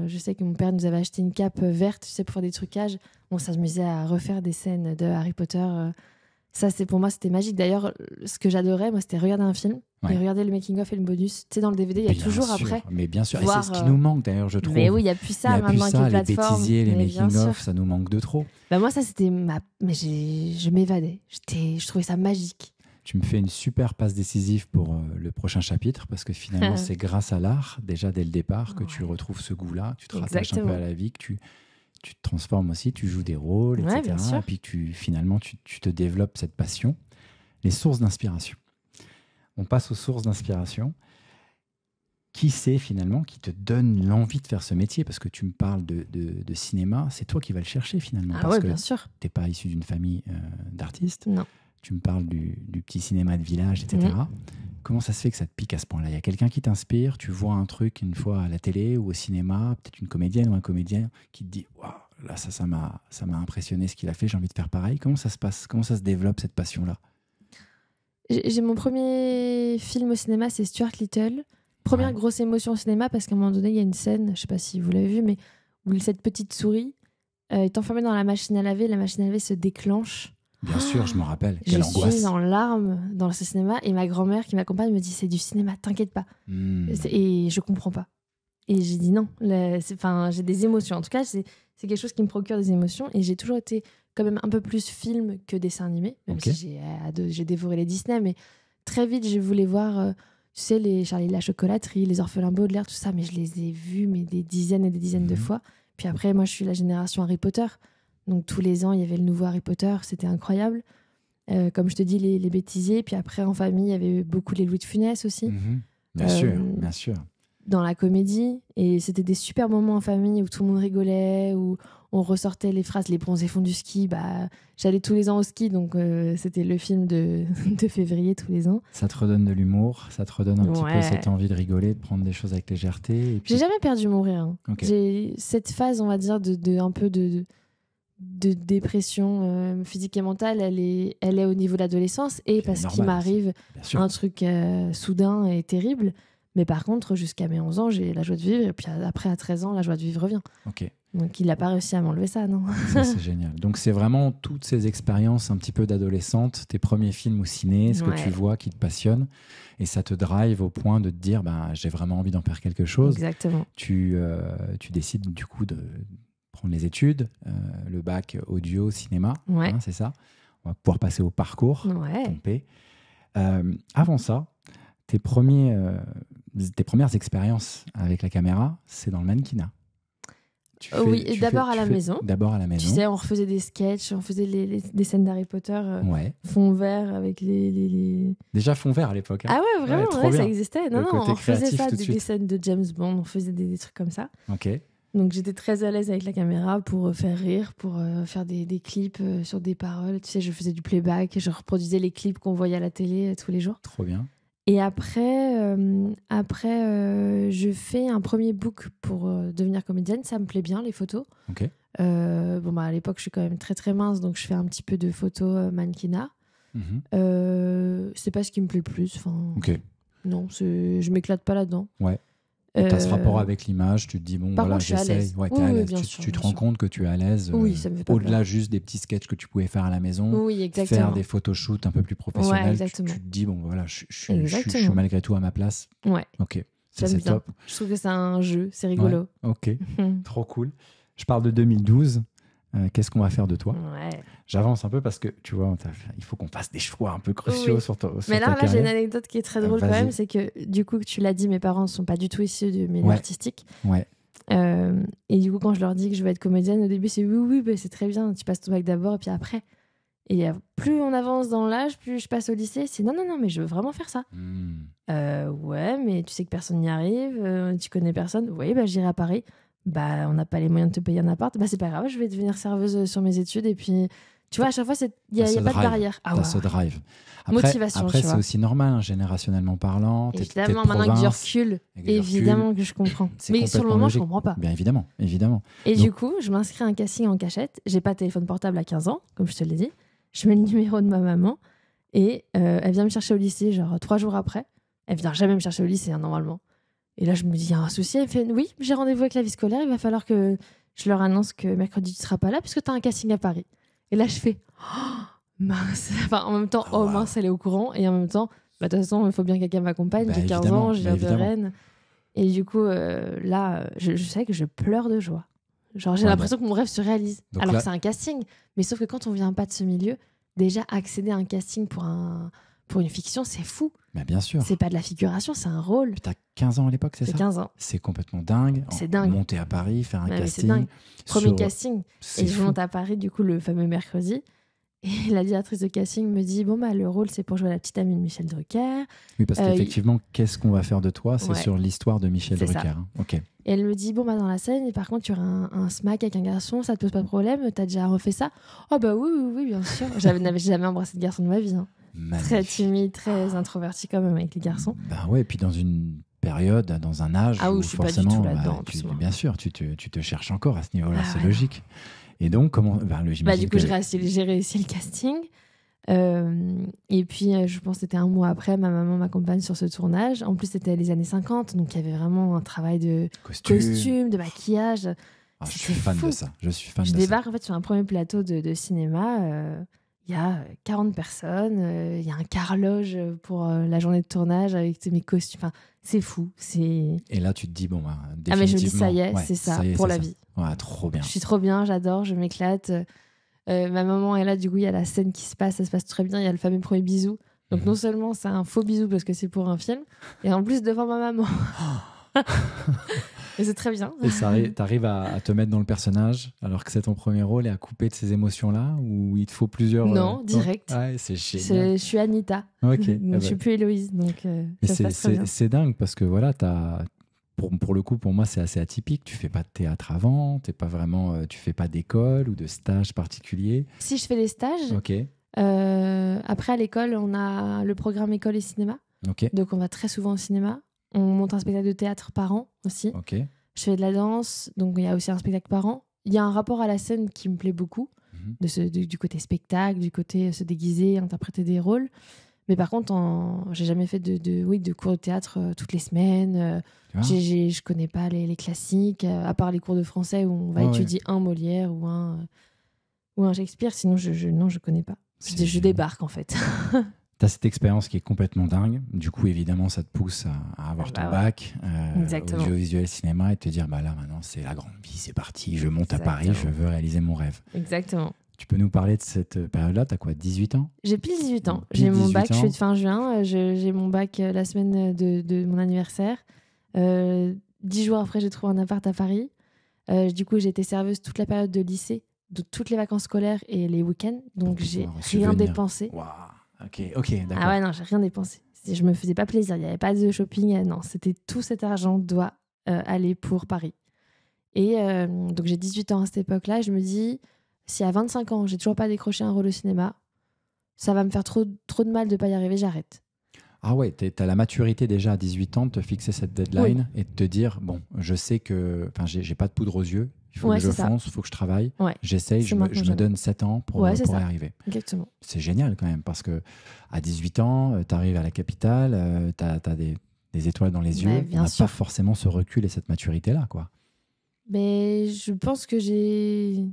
A: je sais que mon père nous avait acheté une cape verte, tu sais, pour des trucages. On s'amusait à refaire des scènes de Harry Potter ça, c'est pour moi, c'était magique. D'ailleurs, ce que j'adorais, moi, c'était regarder un film et regarder le making-of et le bonus. Tu sais, dans le DVD, il y a toujours après. Mais bien sûr, et c'est ce qui nous euh, manque d'ailleurs, je trouve. Mais oui, il n'y a plus ça a maintenant plus ça, les, bêtisiers, les making-of,
B: ça nous manque de trop.
A: Bah, moi, ça, c'était ma. Mais je m'évadais. Je trouvais ça magique
B: tu me fais une super passe décisive pour euh, le prochain chapitre parce que finalement c'est grâce à l'art déjà dès le départ que tu retrouves ce goût-là, tu te rattaches un peu à la vie, que tu tu te transformes aussi, tu joues des rôles, etc. Et puis tu, finalement, tu, tu, te développes cette passion. Les sources d'inspiration. On passe aux sources d'inspiration. Qui c'est finalement qui te donne l'envie de faire ce métier Parce que tu me parles de, de, cinéma, c'est toi qui vas le chercher finalement. Ah parce que bien sûr. Tu n'es pas issu d'une famille euh, d'artistes. Non tu me parles du, petit cinéma de village, etc. Comment ça se fait que ça te pique à ce point-là Il y a quelqu'un qui t'inspire, tu vois un truc une fois à la télé ou au cinéma, peut-être une comédienne ou un comédien qui te dit Waouh, là, ça, ça m'a impressionné ce qu'il a fait, j'ai envie de faire pareil. Comment ça se passe Comment ça se développe cette passion-là
A: J'ai mon premier film au cinéma, c'est Stuart Little. Première grosse émotion au cinéma parce qu'à un moment donné, il y a une scène, je sais pas si vous l'avez vu, mais où cette petite souris euh, est enfermée dans la machine à laver, la machine à laver se déclenche Bien
B: sûr, je me rappelle. Quelle angoisse. en
A: larmes dans ce cinéma et ma grand-mère qui m'accompagne me dit c'est du cinéma, t'inquiète pas. Hmm. Et je comprends pas. Et j'ai dit non. Enfin, j'ai des émotions. En tout cas, c'est quelque chose qui me procure des émotions et j'ai toujours été quand même un peu plus film que dessin animé, même si euh, j'ai dévoré les Disney, mais très vite je voulais voir. Euh, tu sais, les Charlie de la chocolaterie, les orphelins Baudelaire, tout ça, mais je les ai vus mais des dizaines et des dizaines de mhm. fois. Puis après, moi, je suis la génération Harry Potter. Donc tous les ans, il y avait le nouveau Harry Potter, c'était incroyable. Euh, comme je te dis, les, bêtisiers. Puis après, en famille, il y avait beaucoup les Louis de Funès aussi. Mhm. bien euh, sûr, bien sûr. Dans la comédie. Et c'était des super moments en famille où tout le monde rigolait, où on ressortait les phrases Les bronzés font du ski. Bah, J'allais tous les ans au ski, donc euh, c'était le film de, février tous les ans.
B: Ça te redonne de l'humour, ça te redonne un petit peu cette envie de rigoler, de prendre des choses avec légèreté. J'ai jamais
A: perdu mon rire. Hein. J'ai cette phase, on va dire, de, un peu de de dépression euh, physique et mentale, elle est, elle est au niveau de l'adolescence et parce qu'il m'arrive un truc euh, soudain et terrible. Mais par contre, jusqu'à mes 11 ans, j'ai la joie de vivre et puis après, à 13 ans, la joie de vivre revient. Ok. Donc il n'a pas réussi à m'enlever ça, non C'est
B: génial. Donc c'est vraiment toutes ces expériences un petit peu d'adolescente, tes premiers films au ciné, ce que tu vois qui te passionne, et ça te drive au point de te dire, bah, j'ai vraiment envie d'en faire quelque chose. Exactement. Tu, euh, tu décides du coup de, prendre les études, euh, le bac audio, cinéma, hein, c'est ça. On va pouvoir passer au parcours, euh, avant ça, tes, premiers, euh, tes premières expériences avec la caméra, c'est dans le mannequinat. oui, d'abord à la maison. D'abord à la maison. Tu sais, on
A: refaisait des sketchs, on faisait des scènes d'Harry Potter, fond vert avec les, Déjà fond vert à l'époque. Hein. Ah ouais, vraiment, ça existait. Non, non, on faisait ça, des, scènes de James Bond, on faisait des, des trucs comme ça. Ok. Donc j'étais très à l'aise avec la caméra pour euh, faire rire, pour euh, faire des, clips euh, sur des paroles. Tu sais, je faisais du playback, je reproduisais les clips qu'on voyait à la télé tous les jours. Trop bien. Et après, après je fais un premier book pour devenir comédienne. Ça me plaît bien, les photos. bon, bah, à l'époque, je suis quand même très très mince, donc je fais un petit peu de photos mannequinat. Mhm. n'est c'est pas ce qui me plaît le plus. Enfin, Non, je m'éclate pas là-dedans. Ouais. Tu as ce euh, rapport avec
B: l'image, tu te dis, bon, voilà, j'essaye. tu, te rends compte que tu es à l'aise. Euh, au-delà juste des petits sketchs que tu pouvais faire à la maison. Faire des photoshoots un peu plus professionnels. tu, te dis, bon, voilà, je, suis malgré tout à ma place.
A: Ouais. Ok. C'est top. Je trouve que c'est un jeu, c'est rigolo. Ok.
B: Trop cool. Je parle de 2012. Euh, qu'est-ce qu'on va faire de toi J'avance un peu parce que, tu vois, il faut qu'on fasse des choix un peu cruciaux sur, toi. Mais là, j'ai une anecdote
A: qui est très drôle euh, quand même. C'est que, du coup, tu l'as dit, mes parents ne sont pas du tout issus de milieu artistiques. artistique. Euh, et du coup, quand je leur dis que je veux être comédienne, au début, c'est oui, oui, bah, c'est très bien. Tu passes ton bac d'abord et puis après. Et plus on avance dans l'âge, plus je passe au lycée, c'est non, non, non, mais je veux vraiment faire ça. Hmm. ouais, mais tu sais que personne n'y arrive, tu connais personne. Oui, bah, j'irai à Paris. Bah, on n'a pas les moyens de te payer un appart, bah c'est pas grave, je vais devenir serveuse euh, sur mes études et puis tu vois, à chaque fois, il n'y a, y a pas de barrière. Ah, ce drive. Après, Motivation. Après, c'est aussi
B: normal, hein, générationnellement parlant. Évidemment, maintenant que je recule,
A: évidemment que je comprends. Mais sur le moment, je comprends pas. Bien
B: évidemment, évidemment.
A: Et du coup, je m'inscris à un casting en cachette. J'ai pas de téléphone portable à 15 ans, comme je te l'ai dit. Je mets le numéro de ma maman et euh, elle vient me chercher au lycée, genre trois jours après. Elle vient jamais me chercher au lycée, hein, normalement. Et là, je me dis, il y a un souci. Elle fait, oui, j'ai rendez-vous avec la vie scolaire. Il va falloir que je leur annonce que mercredi, tu ne seras pas là puisque tu as un casting à Paris. Et là, je fais, oh, mince. Enfin, en même temps, oh, oh mince, elle est au courant. Et en même temps, bah, de toute façon, il faut bien que quelqu'un m'accompagne. Bah, j'ai 15 ans, je bah, viens de Rennes. Et du coup, euh, là, je, sais que je pleure de joie. Genre, j'ai l'impression bah. que mon rêve se réalise. alors que c'est un casting. Mais sauf que quand on vient pas de ce milieu, déjà accéder à un casting pour, un, pour une fiction, c'est fou. Mais bien sûr. C'est pas de la figuration, c'est un rôle. T'as
B: 15 ans à l'époque, c'est ça 15 ans. C'est complètement dingue. C'est dingue. Monter à Paris, faire un casting. dingue. Premier casting.
A: Et je monte à Paris, du coup, le fameux mercredi. Et la directrice de casting me dit Bon, bah, le rôle, c'est pour jouer la petite amie de Michel Drucker. Oui, parce euh, qu'effectivement,
B: qu'est-ce qu'on va faire de toi C'est sur l'histoire de Michel Drucker. Hein. Ok. Et
A: elle me dit Bon, bah, dans la scène, par contre, tu auras un, smack avec un garçon, ça te pose pas de problème T'as déjà refait ça Oh, bah oui, oui, oui bien sûr. Je n'avais jamais embrassé de garçon de ma vie. Hein. Très timide, très introverti quand même avec les garçons.
B: Bah ouais, et puis dans une période, dans un âge où, forcément, bien sûr, tu te, cherches encore à ce niveau-là, ah c'est logique. Et donc, comment bah, le, bah, Du coup,
A: j'ai réussi, le casting. Euh, et puis, euh, je pense que c'était un mois après, ma maman m'accompagne sur ce tournage. En plus, c'était les années 50, donc il y avait vraiment un travail de costume, de maquillage. Ah, je
B: suis fan de ça. Je suis fan je débarque
A: en fait sur un premier plateau de, cinéma. Euh, il y a 40 euh, personnes, il euh, y a un carloge euh, pour la journée de tournage avec mes costumes. Enfin, c'est fou. C'est...
B: Et là, tu te dis, bon, bah, définitivement. Ah, mais je me dis, ça y est, c'est ça, pour la vie. trop bien. Je suis trop
A: bien, j'adore, je m'éclate. ma maman est là, du coup, il y a la scène qui se passe, ça se passe très bien. Il y a le fameux premier bisou. Donc, mhm. non seulement c'est un faux bisou parce que c'est pour un film, et en plus devant ma maman. Et c'est très bien. Et tu
B: arrives à, te mettre dans le personnage alors que c'est ton premier rôle et à couper de ces émotions-là ou il te faut plusieurs. Non, euh, direct. c'est Je
A: suis Anita. Ok. Ah je bah. suis plus Héloïse. Donc, euh, c'est
B: dingue parce que voilà, t'as. Pour, pour, le coup, pour moi, c'est assez atypique. Tu fais pas de théâtre avant, t'es pas vraiment, euh, tu fais pas d'école ou de stage particulier.
A: Si je fais des stages. Ok. après à l'école, on a le programme école et cinéma. Donc on va très souvent au cinéma. On monte un spectacle de théâtre par an aussi. Je fais de la danse, donc il y a aussi un spectacle par an. Il y a un rapport à la scène qui me plaît beaucoup, mhm. du côté spectacle, du côté euh, se déguiser, interpréter des rôles. Mais par contre, je j'ai jamais fait de, de, oui, de cours de théâtre euh, toutes les semaines. Euh, je ne je connais pas les, classiques, à part les cours de français où on va étudier un Molière ou un, ou un Shakespeare. Sinon, je, ne non, je connais pas. je débarque en fait.
B: tu as cette expérience qui est complètement dingue. Du coup, évidemment, ça te pousse à, avoir ah ton bah bac, euh, audiovisuel, cinéma, et te dire bah là, maintenant, c'est la grande vie, c'est parti, je monte à Paris, je veux réaliser mon rêve. Exactement. Tu peux nous parler de cette période-là Tu as quoi 18 ans
A: J'ai pile 18 ans. J'ai mon bac, je suis de fin juin. Euh, j'ai mon bac euh, la semaine de, mon anniversaire. Euh, dix jours après, j'ai trouvé un appart à Paris. du coup, j'ai été serveuse toute la période de lycée, de toutes les vacances scolaires et les week ends Donc, j'ai rien dépensé.
B: Ok, ok, Ah ouais,
A: non, j'ai rien dépensé. Je me faisais pas plaisir, il n'y avait pas de shopping. Euh, non, c'était tout cet argent doit euh, aller pour Paris. Et euh, donc j'ai 18 ans à cette époque-là, je me dis, si à 25 ans, j'ai toujours pas décroché un rôle au cinéma, ça va me faire trop, trop de mal de pas y arriver, j'arrête.
B: Ah ouais, tu t'as la maturité déjà à 18 ans de te fixer cette deadline et de te dire, bon, je sais que, enfin, j'ai pas de poudre aux yeux, il faut que je fonce, il faut que je travaille, j'essaye, je, me, donne 7 ans pour, euh, pour y arriver. C'est génial quand même, parce que à 18 ans, euh, tu arrives à la capitale, euh, tu as, des, des, étoiles dans les yeux, on n'a pas forcément ce recul et cette maturité-là. quoi.
A: Mais je pense que j'ai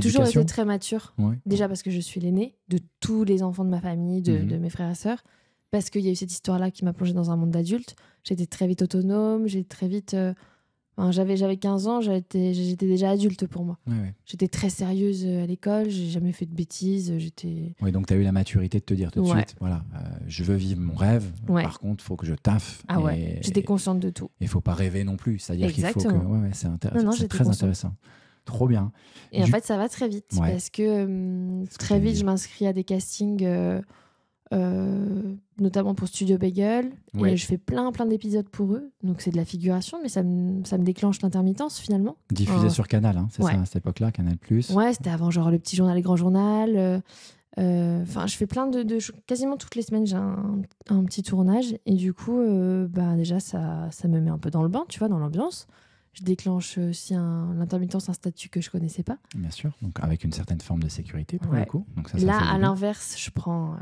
A: toujours été très mature. Déjà parce que je suis l'aînée de tous les enfants de ma famille, de, mhm. de mes frères et sœurs. Parce qu'il y a eu cette histoire-là qui m'a plongée dans un monde d'adulte. J'étais très vite autonome, j'ai très vite j'avais, 15 ans, j'étais, j'étais déjà adulte pour moi. J'étais très sérieuse euh, à l'école, j'ai jamais fait de bêtises. J'étais...
B: Oui, donc tu as eu la maturité de te dire tout de suite voilà, euh, je veux vivre mon rêve, par contre, il faut que je taffe. Ah j'étais
A: consciente de tout.
B: Et il faut pas rêver non plus. C'est-à-dire qu'il faut que. Ouais, c'est, intéressant très intéressant. Trop bien. Et en fait, ça va
A: très vite parce que hum, très vite, je m'inscris à des castings. Euh, euh, notamment pour Studio Bagel. Et je fais plein, plein d'épisodes pour eux. Donc c'est de la figuration, mais ça me, ça me déclenche l'intermittence finalement. Diffusé oh. sur
B: Canal, hein, c'est ça, à cette époque-là, Canal.
A: Ouais, c'était avant genre le petit journal, le grand journal. Euh, euh, enfin, je fais plein de, de, Quasiment toutes les semaines, j'ai un, un, petit tournage. Et du coup, bah, déjà, ça, ça me met un peu dans le bain, tu vois, dans l'ambiance je déclenche aussi l'intermittence, un statut que je connaissais pas.
B: Bien sûr, donc avec une certaine forme de sécurité pour le coup. Là, à
A: l'inverse, je prends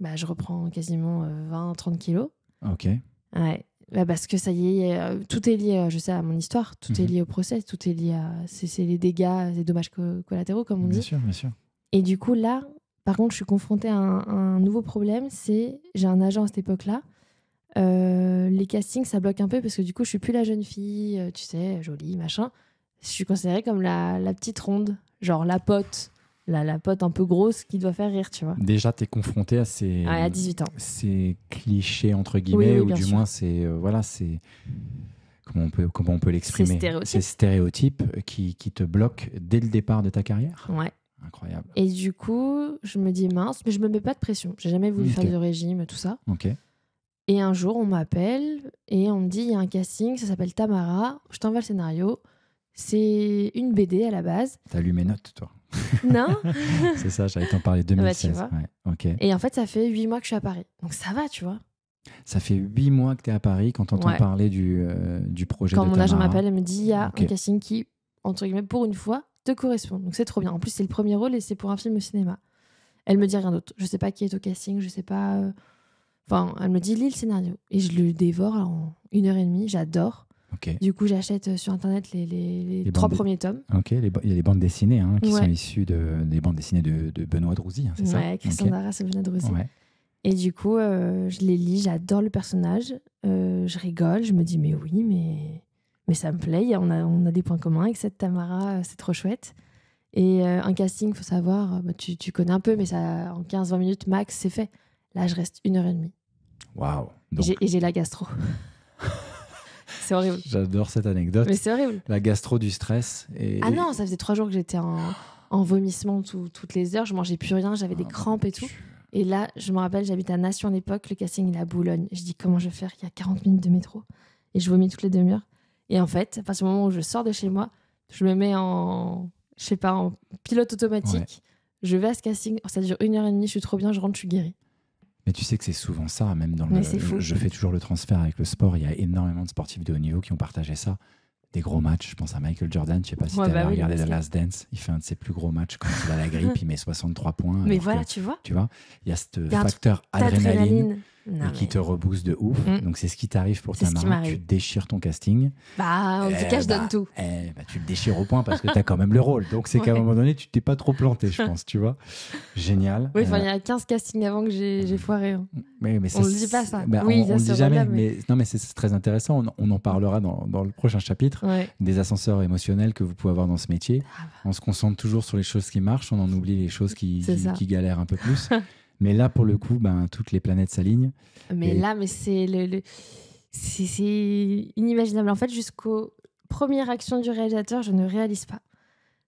A: bah, je reprends quasiment 20-30 euh, kilos. Ok. Ouais. Bah parce que ça y est, euh, tout est lié, euh, je sais, à mon histoire, tout est mhm. lié au procès, tout est lié à. C'est les dégâts, les dommages collatéraux, comme on dit. Bien sûr, bien sûr. Et du coup, là, par contre, je suis confrontée à un, nouveau problème c'est j'ai un agent à cette époque-là. les castings, ça bloque un peu parce que du coup, je suis plus la jeune fille, tu sais, jolie, machin. Je suis considérée comme la, la petite ronde, genre la pote la, pote un peu grosse qui doit faire rire, tu vois.
B: Déjà, tu es confronté à ces, à 18 ans. clichés, entre guillemets, ou du moins, c'est. Euh, voilà, c'est. Comment on peut, comment on peut l'exprimer Ces stéréotypes. qui, te bloquent dès le départ de ta carrière.
A: Ouais. Incroyable. Et du coup, je me dis mince, mais je me mets pas de pression. J'ai jamais voulu faire de régime, tout ça. Ok. Et un jour, on m'appelle et on me dit il y a un casting, ça s'appelle Tamara. Je t'envoie le scénario. C'est une BD à la base.
B: T'as lu mes notes, toi
A: Non
B: C'est ça, j'avais t'en parler 2016. Bah,
A: et en fait, ça fait 8 mois que je suis à Paris. Donc ça va, tu vois.
B: Ça fait 8 mois que tu es à Paris quand on entend parlait parler du, projet euh, du projet. Quand mon agent m'appelle, elle me dit il
A: y a un casting qui, entre guillemets, pour une fois, te correspond. Donc c'est trop bien. En plus, c'est le premier rôle et c'est pour un film au cinéma. Elle me dit rien d'autre. Je sais pas qui est au casting, je sais pas. Euh, enfin, elle me dit lis le scénario. Et je le dévore en une heure et demie. J'adore. Du coup, j'achète euh, sur Internet les, trois premiers tomes.
B: il y a les bandes dessinées hein, qui sont issues des bandes dessinées de, Benoît Drouzy, hein, c'est Christian et
A: Benoît Drouzy. Et du coup, euh, je les lis, j'adore le personnage, euh, je rigole, je me dis mais oui, mais, mais ça me plaît, on a, on a des points communs avec cette Tamara, c'est trop chouette. Et un casting, faut savoir, bah, tu, connais un peu, mais ça, en 15-20 minutes max, c'est fait. Là, je reste une heure et demie. Waouh! Et j'ai la gastro. C'est horrible.
B: J'adore cette anecdote. Mais c'est horrible. La gastro du stress. Et...
A: Ah non, ça faisait trois jours que j'étais en, vomissement toutes les heures. Je mangeais plus rien, j'avais des ah crampes et tout. Et là, je me rappelle, j'habite à Nation à l'époque, le casting est à Boulogne. Je dis comment je vais faire Il y a 40 minutes de métro. Et je vomis toutes les demi-heures. Et en fait, à partir moment où je sors de chez moi, je me mets en, je sais pas, en pilote automatique. Je vais à ce casting, ça dure une heure et demie, je suis trop bien, je rentre, je suis guérie.
B: Mais tu sais que c'est souvent ça, même dans le, Je fais toujours le transfert avec le sport. Il y a énormément de sportifs de haut niveau qui ont partagé ça. Des gros matchs. Je pense à Michael Jordan. Je sais pas si tu as regardé The Last Dance. Il fait un de ses plus gros matchs quand il a la grippe. il met 63 points. Mais voilà, tu vois. Tu vois, il y a ce facteur adrénaline et qui te rebousse de ouf. Mm. Donc c'est ce qui t'arrive pour ta Tu déchires ton casting.
A: Bah, en tout eh cas, je bah, donne tout.
B: Eh bah, tu le déchires au point parce que tu as quand même le rôle. Donc c'est qu'à un moment donné, tu t'es pas trop planté, je pense, tu vois. Génial. Oui, euh, il y
A: a 15 castings avant que j'ai foiré. Hein. Mm,
B: mais, mais on ne dit pas ça. Bah, on, ne le dit jamais. mais... Non, mais c'est très intéressant. On, en parlera dans, le prochain chapitre des ascenseurs émotionnels que vous pouvez avoir dans ce métier. Ah on se concentre toujours sur les choses qui marchent, on en oublie les choses qui galèrent un peu plus. Mais là, pour le coup, ben, toutes les planètes s'alignent.
A: Mais là, mais c'est le, c'est inimaginable. En fait, jusqu'aux premières actions du réalisateur, je ne réalise pas.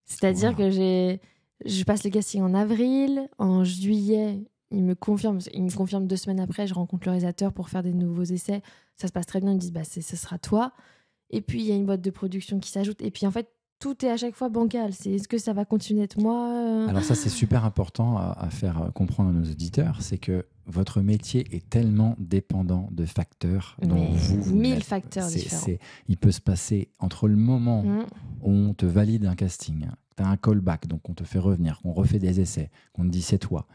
A: C'est-à-dire que j'ai, je passe le casting en avril, en juillet, il me confirme, il me confirme deux semaines après, je rencontre le réalisateur pour faire des nouveaux essais. Ça se passe très bien. Ils disent, bah, ce sera toi. Et puis, il y a une boîte de production qui s'ajoute. Et puis, en fait, tout est à chaque fois bancal. C'est est-ce que ça va continuer de moi euh Alors ça,
B: c'est super important à, faire euh, comprendre à nos auditeurs, c'est que votre métier est tellement dépendant de facteurs dont vous, facteurs différents. il peut se passer entre le moment mmh. où on te valide un casting, tu as un callback, donc on te fait revenir, qu'on refait des essais, qu'on te dit c'est toi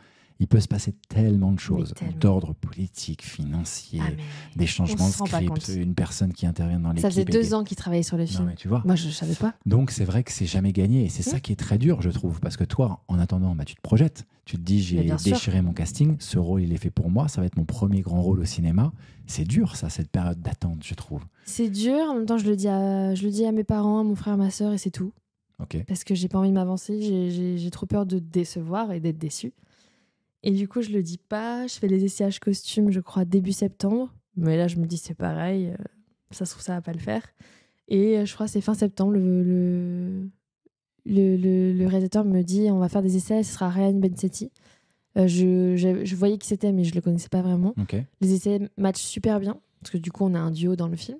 B: il peut se passer tellement de choses d'ordre politique, financier, ah, des changements de script, une personne qui intervient dans l'équipe. Ça faisait deux ans
A: qu'il travaillait sur le film. tu vois. Moi, je ne savais pas.
B: Donc, c'est vrai que c'est jamais gagné. Et c'est mmh. ça qui est très dur, je trouve. Parce que toi, en attendant, bah, tu te projettes. Tu te dis, j'ai déchiré mon casting. Ce rôle, il est fait pour moi. Ça va être mon premier grand rôle au cinéma. C'est dur, ça, cette période d'attente, je trouve.
A: C'est dur. En même temps, je le dis à, je le dis à mes parents, à mon frère, à ma sœur, et c'est tout. Ok. Parce que j'ai pas envie de m'avancer, j'ai trop peur de décevoir et d'être déçu. Et du coup, je le dis pas. Je fais les essayages costumes, je crois, début septembre. Mais là, je me dis, c'est pareil. Euh, ça se trouve, ça va pas le faire. Et euh, je crois, c'est fin septembre, le, le, le, le, réalisateur me dit, on va faire des essais, ce sera Ryan Bensetti. Euh, je, je, voyais qui c'était, mais je le connaissais pas vraiment. Les essais matchent super bien, parce que du coup, on a un duo dans le film.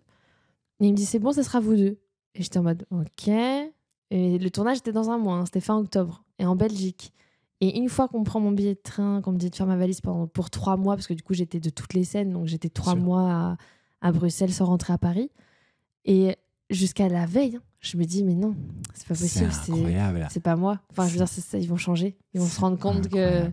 A: Et il me dit, c'est bon, ce sera vous deux. Et j'étais en mode, ok. Et le tournage était dans un mois, hein, c'était fin octobre, et en Belgique. Et une fois qu'on prend mon billet de train, qu'on me dit de faire ma valise pendant, pour trois mois, parce que du coup j'étais de toutes les scènes, donc j'étais trois mois à, Bruxelles sans rentrer à Paris. Et jusqu'à la veille, je me dis mais non, c'est pas possible, c'est pas moi. Enfin, je veux dire, ils vont changer, ils vont se rendre compte que.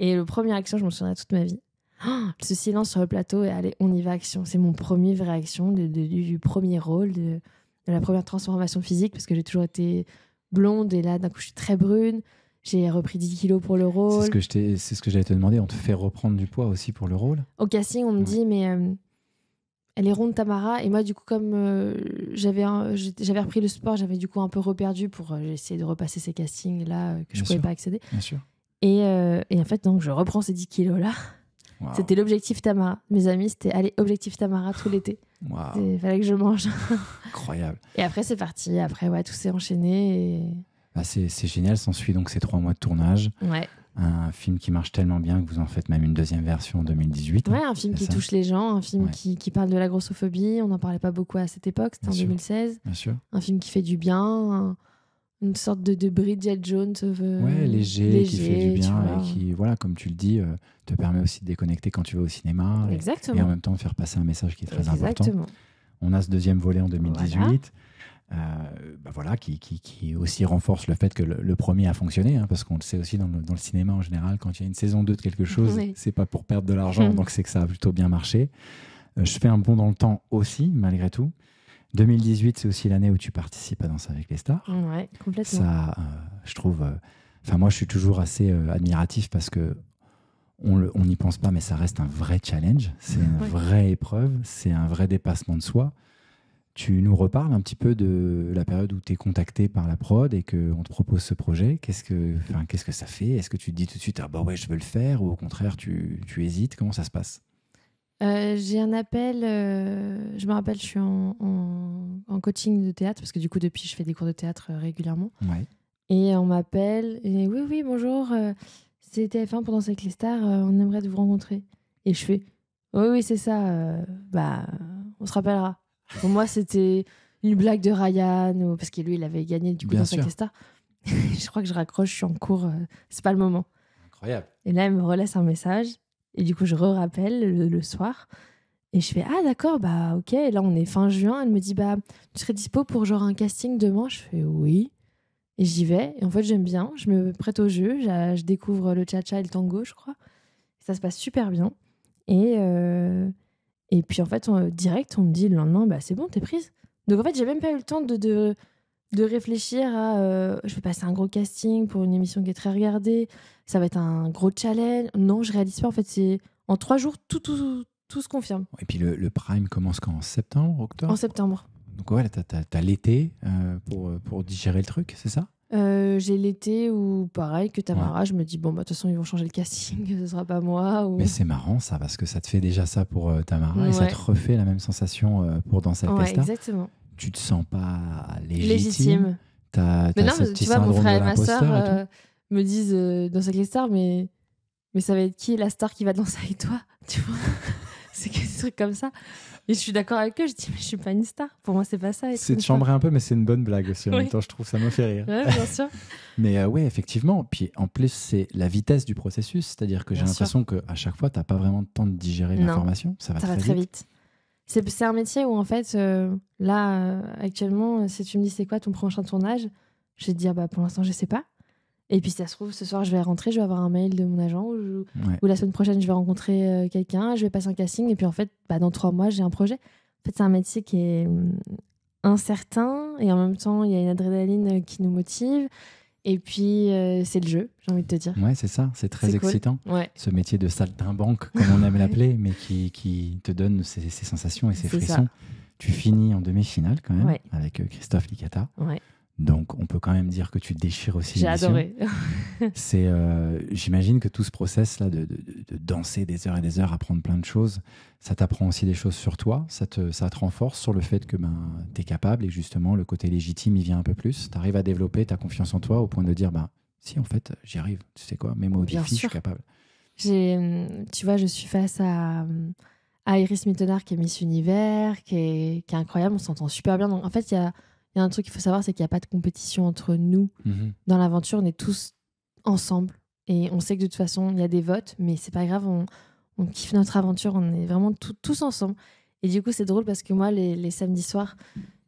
A: Et le premier action, je m'en souviendrai toute ma vie. Oh, ce silence sur le plateau et allez, on y va action. C'est mon premier vrai action du, premier rôle, de la première transformation physique, parce que j'ai toujours été blonde et là d'un coup je suis très brune. J'ai repris 10 kilos pour le rôle.
B: C'est ce que j'allais te demander. On te fait reprendre du poids aussi pour le rôle
A: Au casting, on me dit, mais euh, elle est ronde, Tamara. Et moi, du coup, comme euh, j'avais j'avais repris le sport, j'avais du coup un peu reperdu pour euh, essayer de repasser ces castings-là que je ne pouvais pas accéder. Bien sûr. Et, et, en fait, donc, je reprends ces 10 kilos-là. C'était l'objectif Tamara. Mes amis, c'était allez, objectif Tamara tout l'été. Il fallait que je mange. Incroyable. Et après, c'est parti. Après, ouais, tout s'est enchaîné. Et...
B: Bah, c'est génial, suit donc ces trois mois de tournage. Un film qui marche tellement bien que vous en faites même une deuxième version en 2018. Hein. Ouais, un film qui touche les
A: gens, un film qui, parle de la grossophobie. On n'en parlait pas beaucoup à cette époque, c'était en 2016. Bien sûr. Un film qui fait du bien, une sorte de, Bridget Jones. Euh, léger, qui fait du bien et qui,
B: voilà, comme tu le dis, euh, te permet aussi de déconnecter quand tu vas au cinéma. Et, en même temps, de faire passer un message qui est très Exactement. important. On a ce deuxième volet en 2018. Euh, bah voilà, qui, aussi renforce le fait que le, premier a fonctionné, hein, parce qu'on le sait aussi dans le, cinéma en général, quand il y a une saison 2 de quelque chose, c'est pas pour perdre de l'argent, donc c'est que ça a plutôt bien marché. Euh, je fais un bond dans le temps aussi, malgré tout. 2018, c'est aussi l'année où tu participes à Danse avec les stars.
A: Ouais, complètement. Ça,
B: euh, je trouve. Enfin, moi, je suis toujours assez admiratif parce que on n'y pense pas, mais ça reste un vrai challenge. C'est une vraie épreuve. C'est un vrai dépassement de soi. Tu nous reparles un petit peu de la période où tu es contacté par la prod et qu'on te propose ce projet. Qu'est-ce que, enfin, qu'est-ce que ça fait Est-ce que tu te dis tout de suite, ah bah ouais, je veux le faire Ou au contraire, tu, tu hésites Comment ça se passe
A: euh, j'ai un appel, euh, je me rappelle, je suis en, coaching de théâtre, parce que du coup, depuis, je fais des cours de théâtre euh, régulièrement. Ouais. Et on m'appelle, et oui, oui, bonjour, c'est TF1 pour Danser avec les stars, on aimerait vous rencontrer. Et je fais, oui, oui, c'est ça, bah, on se rappellera. Pour moi, c'était une blague de Ryan, parce que lui, il avait gagné du coup dans sûr. Sa je crois que je raccroche, je suis en cours, euh, c'est pas le moment. Incroyable. Et là, elle me relaisse un message, et du coup, je re-rappelle le, soir, et je fais Ah, d'accord, bah ok, et là, on est fin juin, elle me dit Bah, tu serais dispo pour genre un casting demain Je fais Oui. Et j'y vais, et en fait, j'aime bien, je me prête au jeu, je, découvre le cha-cha et le tango, je crois. ça se passe super bien. Et, euh, et puis en fait, euh, direct, on me dit le lendemain, bah, c'est bon, t'es prise. Donc en fait, j'ai même pas eu le temps de, de, réfléchir à euh, je vais passer un gros casting pour une émission qui est très regardée, ça va être un gros challenge. Non, je réalise pas. En fait, c'est en trois jours, tout, tout, tout se confirme. Et
B: puis le, le prime commence quand En septembre, octobre En septembre. Donc voilà, t'as l'été euh, pour, pour digérer le truc, c'est ça
A: euh, j'ai l'été où, pareil, que Tamara, je me dis, bon, bah, de toute façon, ils vont changer le casting, ce sera pas moi. Mais c'est
B: marrant ça, parce que ça te fait déjà ça pour euh, Tamara et ça te refait la même sensation euh, pour dans cette ouais, exactement. Tu te sens pas légitime. Légitime.
A: mais tu vois, mon frère ma soeur me disent dans cette les mais, mais ça va être qui la star qui va danser avec toi Tu vois C'est que des trucs comme ça. Et je suis d'accord avec eux, je dis, mais je suis pas une star. Pour moi, c'est pas ça. C'est de chambrer un
B: peu, mais c'est une bonne blague aussi. En même temps, je trouve ça me fait rire. Ouais, bien sûr. mais euh, ouais, effectivement. Puis en plus, c'est la vitesse du processus. C'est-à-dire que j'ai l'impression qu'à chaque fois, t'as pas vraiment de temps de digérer l'information. Ça va, très, vite.
A: C'est un métier où, en fait, euh, là, euh, actuellement, si tu me dis c'est quoi ton prochain tournage, je vais te dire, bah, pour l'instant, je sais pas. Et puis, ça se trouve, ce soir, je vais rentrer, je vais avoir un mail de mon agent, ou, la semaine prochaine, je vais rencontrer euh, quelqu'un, je vais passer un casting, et puis en fait, bah, dans trois mois, j'ai un projet. En fait, c'est un métier qui est hum, incertain, et en même temps, il y a une adrénaline euh, qui nous motive. Et puis, euh, c'est le jeu, j'ai envie de te dire. Ouais,
B: c'est ça, c'est très excitant. Ce métier de banque, comme on aime l'appeler, mais qui, qui, te donne ces, sensations et ces frissons. Tu finis en demi-finale quand même avec Christophe Licata. Ouais. Donc, on peut quand même dire que tu déchires aussi. J'ai adoré. c'est, euh, j'imagine que tout ce process-là de, danser des heures et des heures, apprendre plein de choses, ça t'apprend aussi des choses sur toi, ça te, ça te renforce sur le fait que ben, tu es capable et justement le côté légitime, il vient un peu plus. Tu arrives à développer ta confiance en toi au point de dire ben, si, en fait, j'y arrive, tu sais quoi, même au je suis capable.
A: Hum, tu vois, je suis face hum, à. Iris Mittenard qui est Miss Univers, qui est, qui est incroyable, on s'entend super bien. Donc, en fait, il y a, il y a un truc qu'il faut savoir, c'est qu'il n'y a pas de compétition entre nous. Mhm. Dans l'aventure, on est tous ensemble. Et on sait que de toute façon, il y a des votes, mais c'est pas grave, on, kiffe notre aventure, on est vraiment tous ensemble. Et du coup, c'est drôle parce que moi, les, samedis soirs,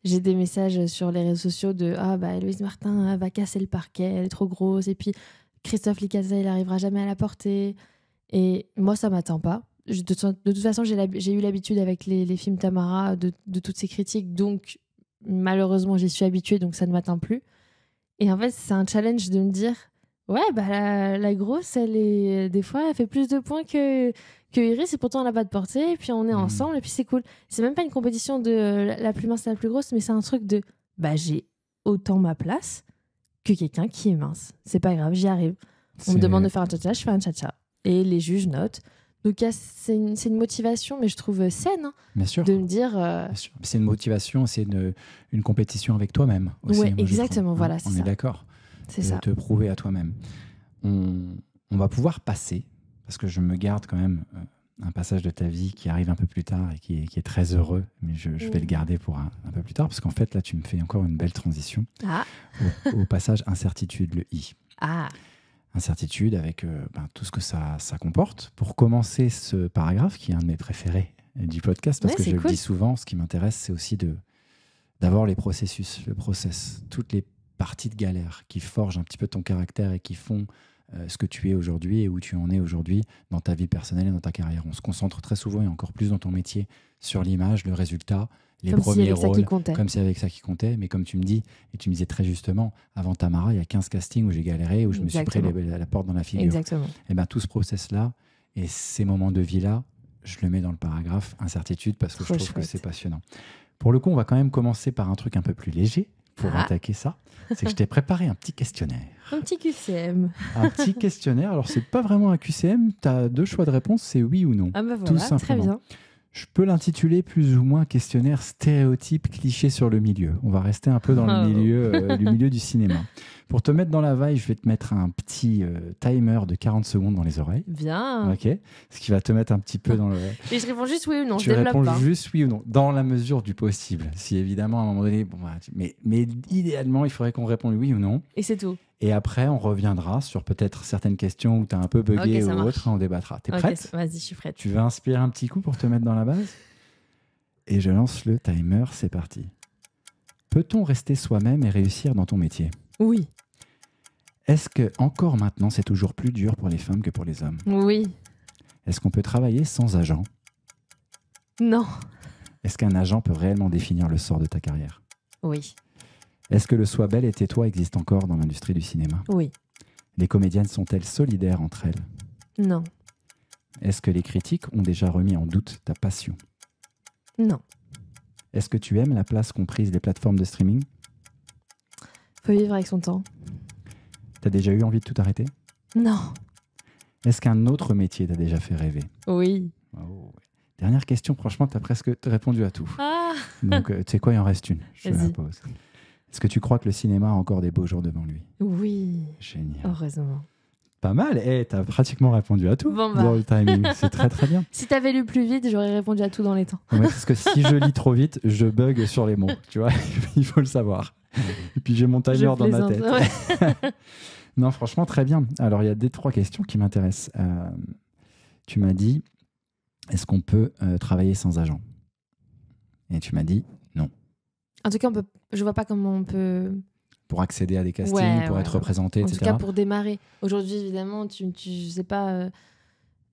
A: j'ai des messages sur les réseaux sociaux de Ah, bah, Louise Martin va casser le parquet, elle est trop grosse. Et puis, Christophe Licasa, il n'arrivera jamais à la porter. Et moi, ça m'attend pas. de, toute façon, j'ai eu l'habitude avec les, films Tamara de, de toutes ces critiques, donc malheureusement, j'y suis habituée, donc ça ne m'atteint plus. Et en fait, c'est un challenge de me dire, ouais, bah la, grosse, elle est, des fois, elle fait plus de points que, que Iris, et pourtant elle n'a pas de portée, et puis on est mhm. ensemble, et puis c'est cool. C'est même pas une compétition de la plus mince et la plus grosse, mais c'est un truc de, bah j'ai autant ma place que quelqu'un qui est mince. C'est pas grave, j'y arrive. On me demande de faire un cha-cha, je fais un cha Et les juges notent. Donc c'est une, motivation, mais je trouve euh, saine. Hein, de me dire. Euh,
B: c'est une motivation, c'est une, une, compétition avec toi-même aussi. Oui, hein, exactement, hein. voilà. c'est on est d'accord. C'est ça. Te prouver à toi-même. On, va pouvoir passer, parce que je me garde quand même euh, un passage de ta vie qui arrive un peu plus tard et qui est, très heureux, mais je, vais le mmh. garder pour un, peu plus tard, parce qu'en fait, là, tu me fais encore une belle transition ah. au, passage incertitude, le I. Ah incertitude, avec euh, ben, tout ce que ça, ça, comporte. Pour commencer ce paragraphe, qui est un de mes préférés du podcast, parce que je le dis souvent, ce qui m'intéresse, c'est aussi de d'avoir les processus, le process, toutes les parties de galère qui forgent un petit peu ton caractère et qui font euh, ce que tu es aujourd'hui et où tu en es aujourd'hui dans ta vie personnelle et dans ta carrière. On se concentre très souvent et encore plus dans ton métier sur l'image, le résultat, les comme premiers rôles, comme si avec ça qui comptait. Mais comme tu me dis, et tu me disais très justement, avant Tamara, il y a 15 castings où j'ai galéré, où je me suis pris la, la, porte dans la figure. Exactement. Et eh bien tout ce process-là et ces moments de vie-là, je le mets dans le paragraphe incertitude parce que je trouve que c'est passionnant. Pour le coup, on va quand même commencer par un truc un peu plus léger pour ah. attaquer ça. C'est que je t'ai préparé un petit questionnaire.
A: Un petit QCM. un petit
B: questionnaire. Alors, c'est pas vraiment un QCM. Tu as deux choix de réponse c'est oui ou non. Ah bah voilà, tout simplement. très bien. Je peux l'intituler plus ou moins questionnaire stéréotype cliché sur le milieu. On va rester un peu dans le oh. milieu, euh, milieu du cinéma. Pour te mettre dans la vaille, je vais te mettre un petit euh, timer de 40 secondes dans les oreilles.
A: Bien. Ok.
B: Ce qui va te mettre un petit peu dans le.
A: Et je réponds juste oui ou non. je réponds
B: juste oui ou non, dans la mesure du possible. Si évidemment à un moment donné, bah, mais, idéalement, il faudrait qu'on réponde oui ou non. Et c'est tout. Et après, on reviendra sur peut-être certaines questions où tu as un peu bugué ou autre, on débattra. T'es prête Vas-y, je suis prête. Tu veux inspirer un petit coup pour te mettre dans la base Et je lance le timer, c'est parti. Peut-on rester soi-même et réussir dans ton métier Oui. Est-ce que encore maintenant, c'est toujours plus dur pour les femmes que pour les hommes Oui. Est-ce qu'on peut travailler sans agent Non. Est-ce qu'un agent peut réellement définir le sort de ta carrière Oui. Est-ce que le soi belle et tais-toi existe encore dans l'industrie du cinéma Oui. Les comédiennes sont-elles solidaires entre elles Non. Est-ce que les critiques ont déjà remis en doute ta passion Non. Est-ce que tu aimes la place comprise des plateformes de streaming
A: Faut vivre avec son temps.
B: T'as déjà eu envie de tout arrêter Non. Est-ce qu'un autre métier t'a déjà fait rêver Oui. Dernière question, franchement, t'as presque répondu à tout. Ah Donc, euh, tu sais quoi, il en reste une. Je la pose. Est-ce que tu crois que le cinéma a encore des beaux jours devant lui
A: Oui. Génial. Heureusement.
B: Pas mal. Et eh, tu as pratiquement répondu à tout bon bah. C'est très très bien.
A: si t'avais lu plus vite, j'aurais répondu à tout dans les temps. parce
B: que si je lis trop vite, je bug sur les mots. Tu vois, il faut le savoir. Et puis j'ai mon tailleur dans ma tête. Non, franchement, très bien. Alors, il y a des trois questions qui m'intéressent. Euh, tu m'as dit, est-ce qu'on peut euh, travailler sans agent Et tu m'as dit, non.
A: En tout cas, on peut, je vois pas comment on peut
B: pour accéder à des castings, pour être représenté, etc. En tout cas, pour
A: démarrer. Aujourd'hui, évidemment, tu, tu sais pas, euh,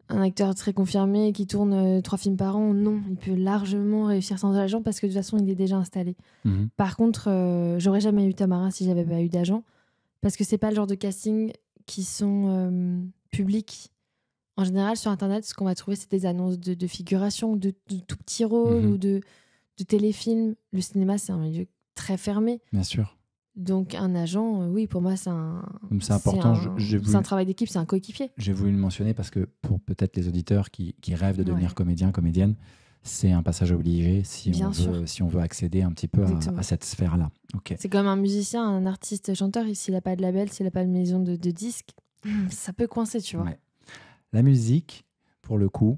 A: un acteur très confirmé qui tourne trois films par an, non, il peut largement réussir sans agent parce que de toute façon, il est déjà installé. Mhm. Par contre, j'aurais jamais eu Tamara si j'avais pas eu d'agent. Parce que c'est pas le genre de casting qui sont euh, publics. En général, sur Internet, ce qu'on va trouver, c'est des annonces de, figuration, de, tout petits rôles mhm. ou de, de téléfilms. Le cinéma, c'est un milieu très fermé. Bien sûr. Donc un agent, euh, oui, pour moi, c'est un. C'est important. travail d'équipe, c'est un coéquipier. J'ai
B: voulu le mentionner parce que pour peut-être les auditeurs qui, rêvent de devenir comédiens, comédien, comédienne, c'est un passage obligé si on, veut, accéder un petit peu à, cette sphère-là.
A: C'est comme un musicien, un artiste, chanteur, s'il n'a pas de label, s'il n'a pas de maison de, disques, hmm, ça peut coincer, tu vois.
B: La musique, pour le coup,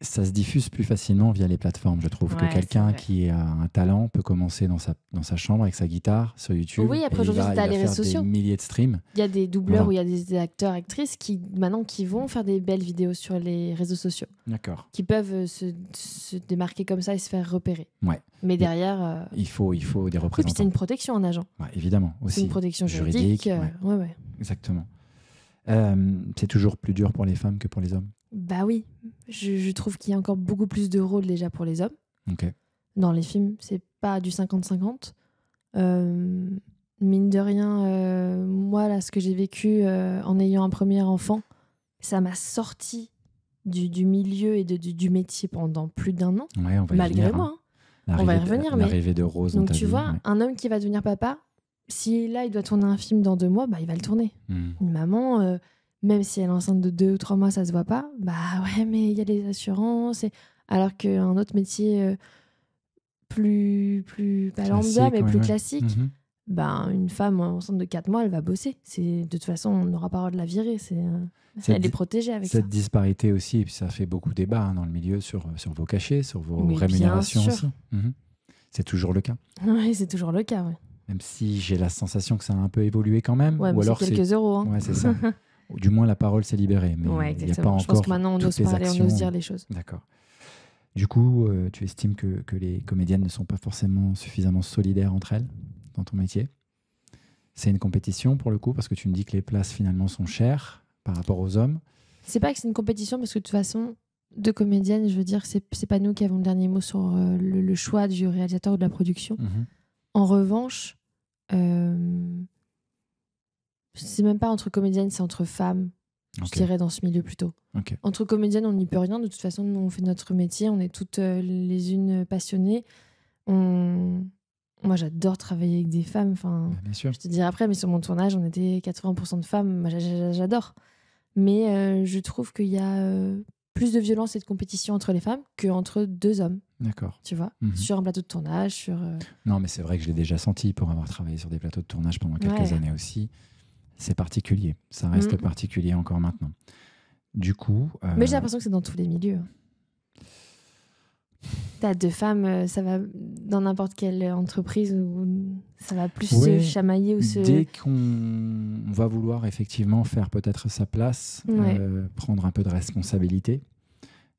B: ça se diffuse plus facilement via les plateformes. Je trouve que quelqu'un qui a un talent peut commencer dans sa, dans sa chambre avec sa guitare sur YouTube. Oui, après aujourd'hui, tu as les réseaux sociaux. Des milliers de streams.
A: Il y a des doubleurs où ou il y a des acteurs, actrices qui maintenant qui vont faire des belles vidéos sur les réseaux sociaux. D'accord. Qui peuvent euh, se, démarquer comme ça et se faire repérer. Ouais. Mais derrière. Euh, il,
B: faut, il faut des représentants. Et puis c'est une
A: protection en agent.
B: évidemment. une protection juridique. Euh, Exactement. c'est toujours plus dur pour les femmes que pour les hommes
A: bah oui, je, trouve qu'il y a encore beaucoup plus de rôles déjà pour les hommes. Dans les films, c'est pas du 50-50. Euh, mine de rien, euh, moi, là, ce que j'ai vécu euh, en ayant un premier enfant, ça m'a sorti du, milieu et de, du, métier pendant plus d'un an, malgré moi.
B: On va y hein. Hein. revenir. De, de Rose. Donc, tu vois,
A: un homme qui va devenir papa, si là, il doit tourner un film dans deux mois, bah, il va le tourner. Hmm. Une maman même si elle est enceinte de deux ou trois mois, ça se voit pas. Bah ouais, mais il y a les assurances. Et... Alors qu'un autre métier euh, plus, plus pas lambda, mais plus classique, ben une femme enceinte de quatre mois, elle va bosser. C'est De toute façon, on n'aura pas le droit de la virer. C'est, euh, elle est protégée avec ça. Cette
B: disparité aussi, et puis ça fait beaucoup débat hein, dans le milieu sur, sur vos cachets, sur vos rémunérations aussi. Mhm. C'est toujours le cas.
A: Oui, c'est toujours le cas,
B: Même si j'ai la sensation que ça a un peu évolué quand même. ou alors quelques euros. Hein. Ouais, c'est ça. du moins, la parole s'est libérée. Mais il a pas encore Je pense que maintenant, on ose parler, on ose dire les choses. D'accord. Du coup, euh, tu estimes que, les comédiennes ne sont pas forcément suffisamment solidaires entre elles dans ton métier C'est une compétition pour le coup, parce que tu me dis que les places finalement sont chères par rapport aux hommes.
A: C'est pas que c'est une compétition, parce que de toute façon, de comédiennes, je veux dire, c'est, c'est pas nous qui avons le dernier mot sur euh, le, choix du réalisateur ou de la production. Mhm. En revanche, euh, c'est même pas entre comédiennes, c'est entre femmes. Je dirais dans ce milieu plutôt. Entre comédiennes, on n'y peut rien. De toute façon, on fait notre métier. On est toutes euh, les unes passionnées. On... Moi, j'adore travailler avec des femmes. Enfin, bah, bien sûr. Je te dirai après, mais sur mon tournage, on était 80% de femmes. j'adore. Mais euh, je trouve qu'il y a euh, plus de violence et de compétition entre les femmes qu'entre deux hommes. D'accord. Tu vois, mhm. sur un plateau de tournage, sur.
B: Non, mais c'est vrai que je l'ai déjà senti pour avoir travaillé sur des plateaux de tournage pendant quelques années aussi c'est particulier. Ça reste mm. particulier encore maintenant. Du coup.
A: Euh, Mais j'ai l'impression que c'est dans tous les milieux. T'as deux femmes, euh, ça va dans n'importe quelle entreprise où ça va plus se chamailler ou se. Dès
B: qu'on va vouloir effectivement faire peut-être sa place, euh, prendre un peu de responsabilité,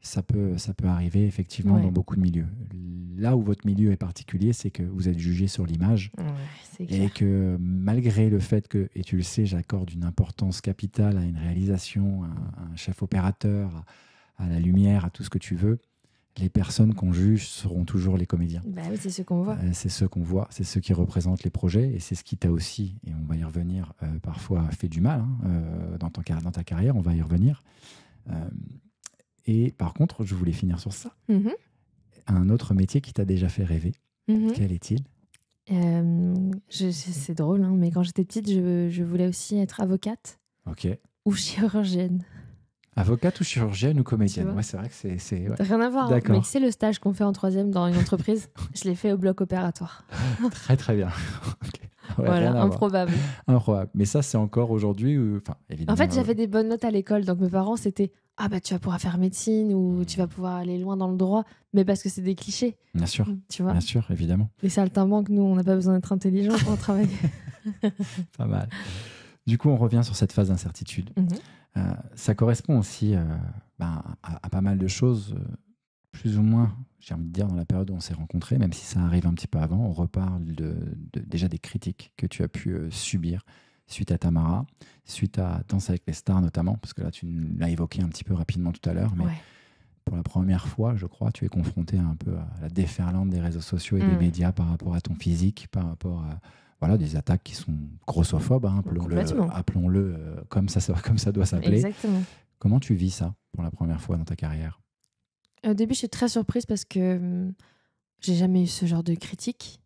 B: ça peut, ça peut arriver effectivement dans beaucoup de milieux. Là où votre milieu est particulier, c'est que vous êtes jugé sur l'image et que malgré le fait que, et tu le sais, j'accorde une importance capitale à une réalisation, à, un chef opérateur, à, la lumière, à tout ce que tu veux, les personnes qu'on juge seront toujours les comédiens.
A: Bah oui, c'est ce qu'on voit. Euh,
B: c'est ce qu'on voit, c'est ce qui représente les projets et c'est ce qui t'a aussi, et on va y revenir, euh, parfois fait du mal hein, euh, dans, dans ta carrière, on va y revenir et par contre, je voulais finir sur ça. Mm-hmm. Un autre métier qui t'a déjà fait rêver, mm-hmm. quel est-il
A: euh, C'est drôle, hein, mais quand j'étais petite, je, voulais aussi être avocate ou chirurgienne.
B: Avocate ou chirurgienne ou comédienne Ouais, c'est vrai que c'est. Ouais. Rien à voir. Hein, mais c'est
A: le stage qu'on fait en troisième dans une entreprise. je l'ai fait au bloc opératoire.
B: très, très bien. voilà, improbable. Mais ça, c'est encore aujourd'hui. Enfin, évidemment. En fait, euh, j'avais
A: des bonnes notes à l'école, donc mes parents, c'était ah bah tu vas pouvoir faire médecine ou tu vas pouvoir aller loin dans le droit, mais parce que c'est des clichés. Bien sûr. Tu vois. Bien sûr, évidemment. Les que nous, on n'a pas besoin d'être intelligent pour travailler.
B: pas mal. Du coup, on revient sur cette phase d'incertitude. Mhm. Euh, ça correspond aussi euh, ben, à, pas mal de choses plus ou moins, j'ai envie de dire, dans la période où on s'est rencontrés, même si ça arrive un petit peu avant, on reparle de, déjà des critiques que tu as pu euh, subir suite à Tamara, suite à Danse avec les stars notamment, parce que là, tu l'as évoqué un petit peu rapidement tout à l'heure, mais pour la première fois, je crois, tu es confronté un peu à la déferlante des réseaux sociaux et des mm. médias par rapport à ton physique, par rapport à voilà, des attaques qui sont grossophobes, hein, appelons-le euh, comme, ça, comme ça doit s'appeler. Comment tu vis ça pour la première fois dans ta carrière
A: au début, je suis très surprise parce que hum, j'ai jamais eu ce genre de critique.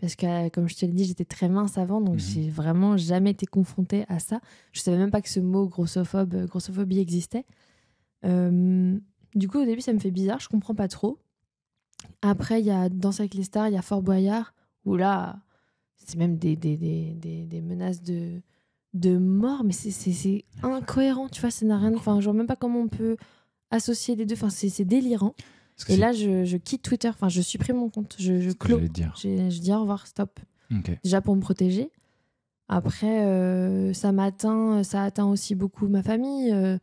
A: Parce que, euh, comme je te l'ai dit, j'étais très mince avant, donc mhm. j'ai vraiment jamais été confrontée à ça. Je savais même pas que ce mot grossophobe, euh, grossophobie existait. Hum, du coup, au début, ça me fait bizarre, je comprends pas trop. Après, il y a Danse avec les stars, il y a Fort Boyard, où là, c'est même des, des, des, des, menaces de, de mort, mais c'est incohérent, tu vois, ça n'a rien. Enfin, je vois même pas comment on peut associer les deux. Enfin, c'est délirant. Et là, je, quitte Twitter. Enfin, je supprime mon compte. Je, je clôt. Je, dis au revoir, stop. Déjà pour me protéger. Après, euh, ça m'atteint. Ça atteint aussi beaucoup ma famille. Euh,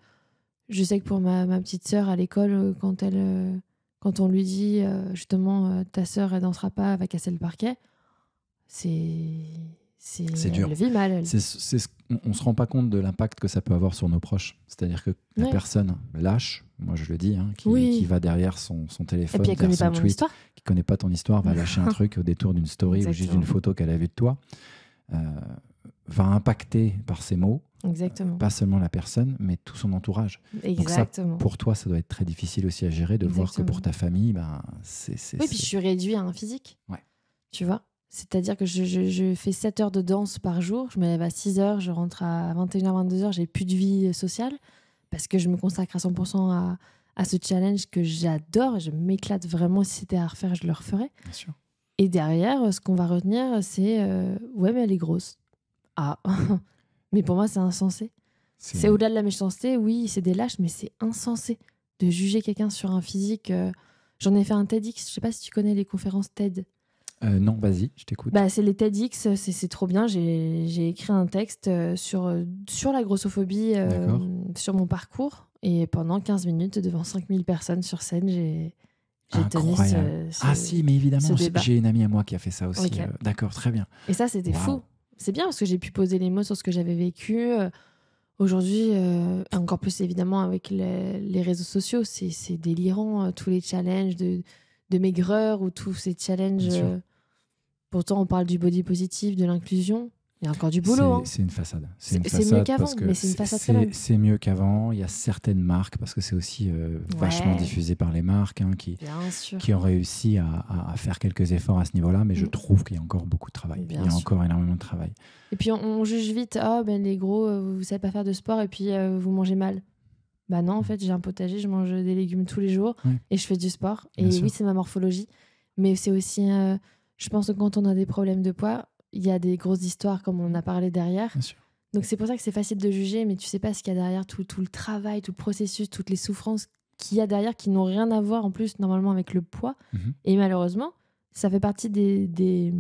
A: je sais que pour ma, petite sœur à l'école, euh, quand elle, quand on lui dit justement ta sœur, elle dansera pas, va casser le parquet. C'est c'est dur.
B: on ne se rend pas compte de l'impact que ça peut avoir sur nos proches. C'est-à-dire que la personne lâche, moi je le dis, hein, qui, va derrière son, téléphone, qui connaît pas ton histoire, va lâcher un truc au détour d'une story ou juste d'une photo qu'elle a vue de toi, euh, va impacter par ses mots.
A: Euh, Exactement. pas
B: seulement la personne, mais tout son entourage. Exactement. pour toi, ça doit être très difficile aussi à gérer de voir que pour ta famille, ben, c'est. Oui, puis je suis
A: réduit à un physique. Tu vois c'est-à-dire que je, fais 7 heures de danse par jour, je me lève à 6 heures, je rentre à 21h, 22h, j'ai plus de vie euh, sociale parce que je me consacre à 100% à, à, ce challenge que j'adore, je m'éclate vraiment. Si c'était à refaire, je le referais. Et derrière, ce qu'on va retenir, c'est euh, ouais, mais elle est grosse. Ah, mais pour moi, c'est insensé. C'est au-delà de la méchanceté, oui, c'est des lâches, mais c'est insensé de juger quelqu'un sur un physique. Euh, j'en ai fait un TEDx, je sais pas si tu connais les conférences TED. Euh,
B: non, vas-y, je t'écoute. Bah,
A: c'est les TEDx, c'est trop bien. J'ai écrit un texte euh, sur, euh, sur la grossophobie, sur mon parcours. Et pendant 15 minutes, devant 5000 personnes sur scène, j'ai tenu ce, ce, Ah si, mais
B: évidemment, j'ai une amie à moi qui a fait ça aussi. D'accord, très bien.
A: Et ça, c'était fou. C'est bien parce que j'ai pu poser les mots sur ce que j'avais vécu. Aujourd'hui, encore plus évidemment avec les, réseaux sociaux, c'est délirant, tous les challenges de, de maigreur ou tous ces challenges Pourtant, on parle du body positif, de l'inclusion. Il y a encore du boulot. C'est hein. une façade. C'est mieux qu'avant, c'est
B: C'est mieux qu'avant. Il y a certaines marques, parce que c'est aussi euh, vachement diffusé par les marques, hein, qui, qui ont réussi à, faire quelques efforts à ce niveau-là, mais je mm. trouve qu'il y a encore beaucoup de travail. il y a encore énormément de travail.
A: Et puis on, juge vite, ah ben les gros, euh, vous ne savez pas faire de sport et puis euh, vous mangez mal. Bah non, en fait, j'ai un potager, je mange des légumes tous les jours et je fais du sport. et oui, c'est ma morphologie, mais c'est aussi je pense que quand on a des problèmes de poids, il y a des grosses histoires comme on en a parlé derrière. Donc c'est pour ça que c'est facile de juger, mais tu sais pas ce qu'il y a derrière tout, tout, le travail, tout le processus, toutes les souffrances qu'il y a derrière qui n'ont rien à voir en plus normalement avec le poids. Mhm. Et malheureusement, ça fait partie des, des,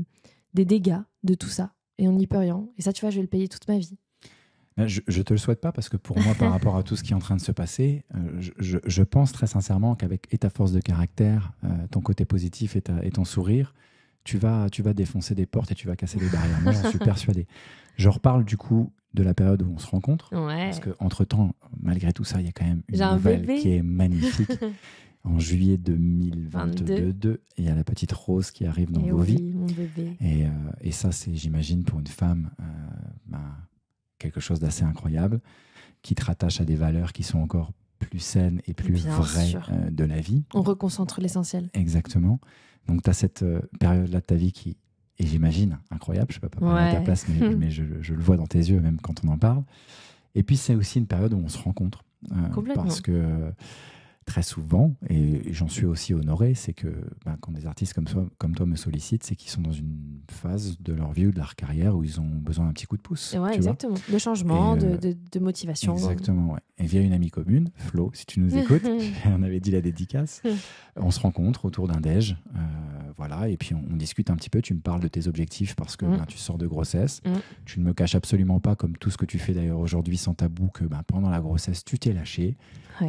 A: des dégâts de tout ça. Et on n'y peut rien. Et ça, tu vois, je vais le payer toute ma vie.
B: Ben, je, je te le souhaite pas parce que pour moi, par rapport à tout ce qui est en train de se passer, euh, je, je, pense très sincèrement qu'avec ta force de caractère, euh, ton côté positif et, et ton sourire, tu vas, tu vas défoncer des portes et tu vas casser des barrières. Moi, je suis persuadé. Je reparle du coup de la période où on se rencontre. Parce qu'entre-temps, malgré tout ça, il y a quand même une nouvelle qui est magnifique. en juillet 2022, il y a la petite rose qui arrive dans eh vos vies. Et, euh, et, ça, c'est, j'imagine, pour une femme, euh, ben, quelque chose d'assez incroyable, qui te rattache à des valeurs qui sont encore plus saines et plus vraies euh, de la vie. On
A: reconcentre l'essentiel.
B: Exactement. Donc, tu as cette euh, période-là de ta vie qui et j'imagine, incroyable, je ne sais pas parler à ta place, mais, je, le vois dans tes yeux, même quand on en parle. Et puis, c'est aussi une période où on se rencontre. Euh, parce que euh, très souvent, et j'en suis aussi honoré, c'est que ben, quand des artistes comme toi, me sollicitent, c'est qu'ils sont dans une phase de leur vie ou de leur carrière où ils ont besoin d'un petit coup de pouce. Ouais, exactement. De changement, euh,
A: de, motivation. Exactement.
B: Et via une amie commune, Flo, si tu nous écoutes, on avait dit la dédicace, on se rencontre autour d'un déj. Euh, voilà, et puis on, discute un petit peu. Tu me parles de tes objectifs parce que mm. ben, tu sors de grossesse. Mm. Tu ne me caches absolument pas, comme tout ce que tu fais d'ailleurs aujourd'hui sans tabou, que ben, pendant la grossesse, tu t'es lâché,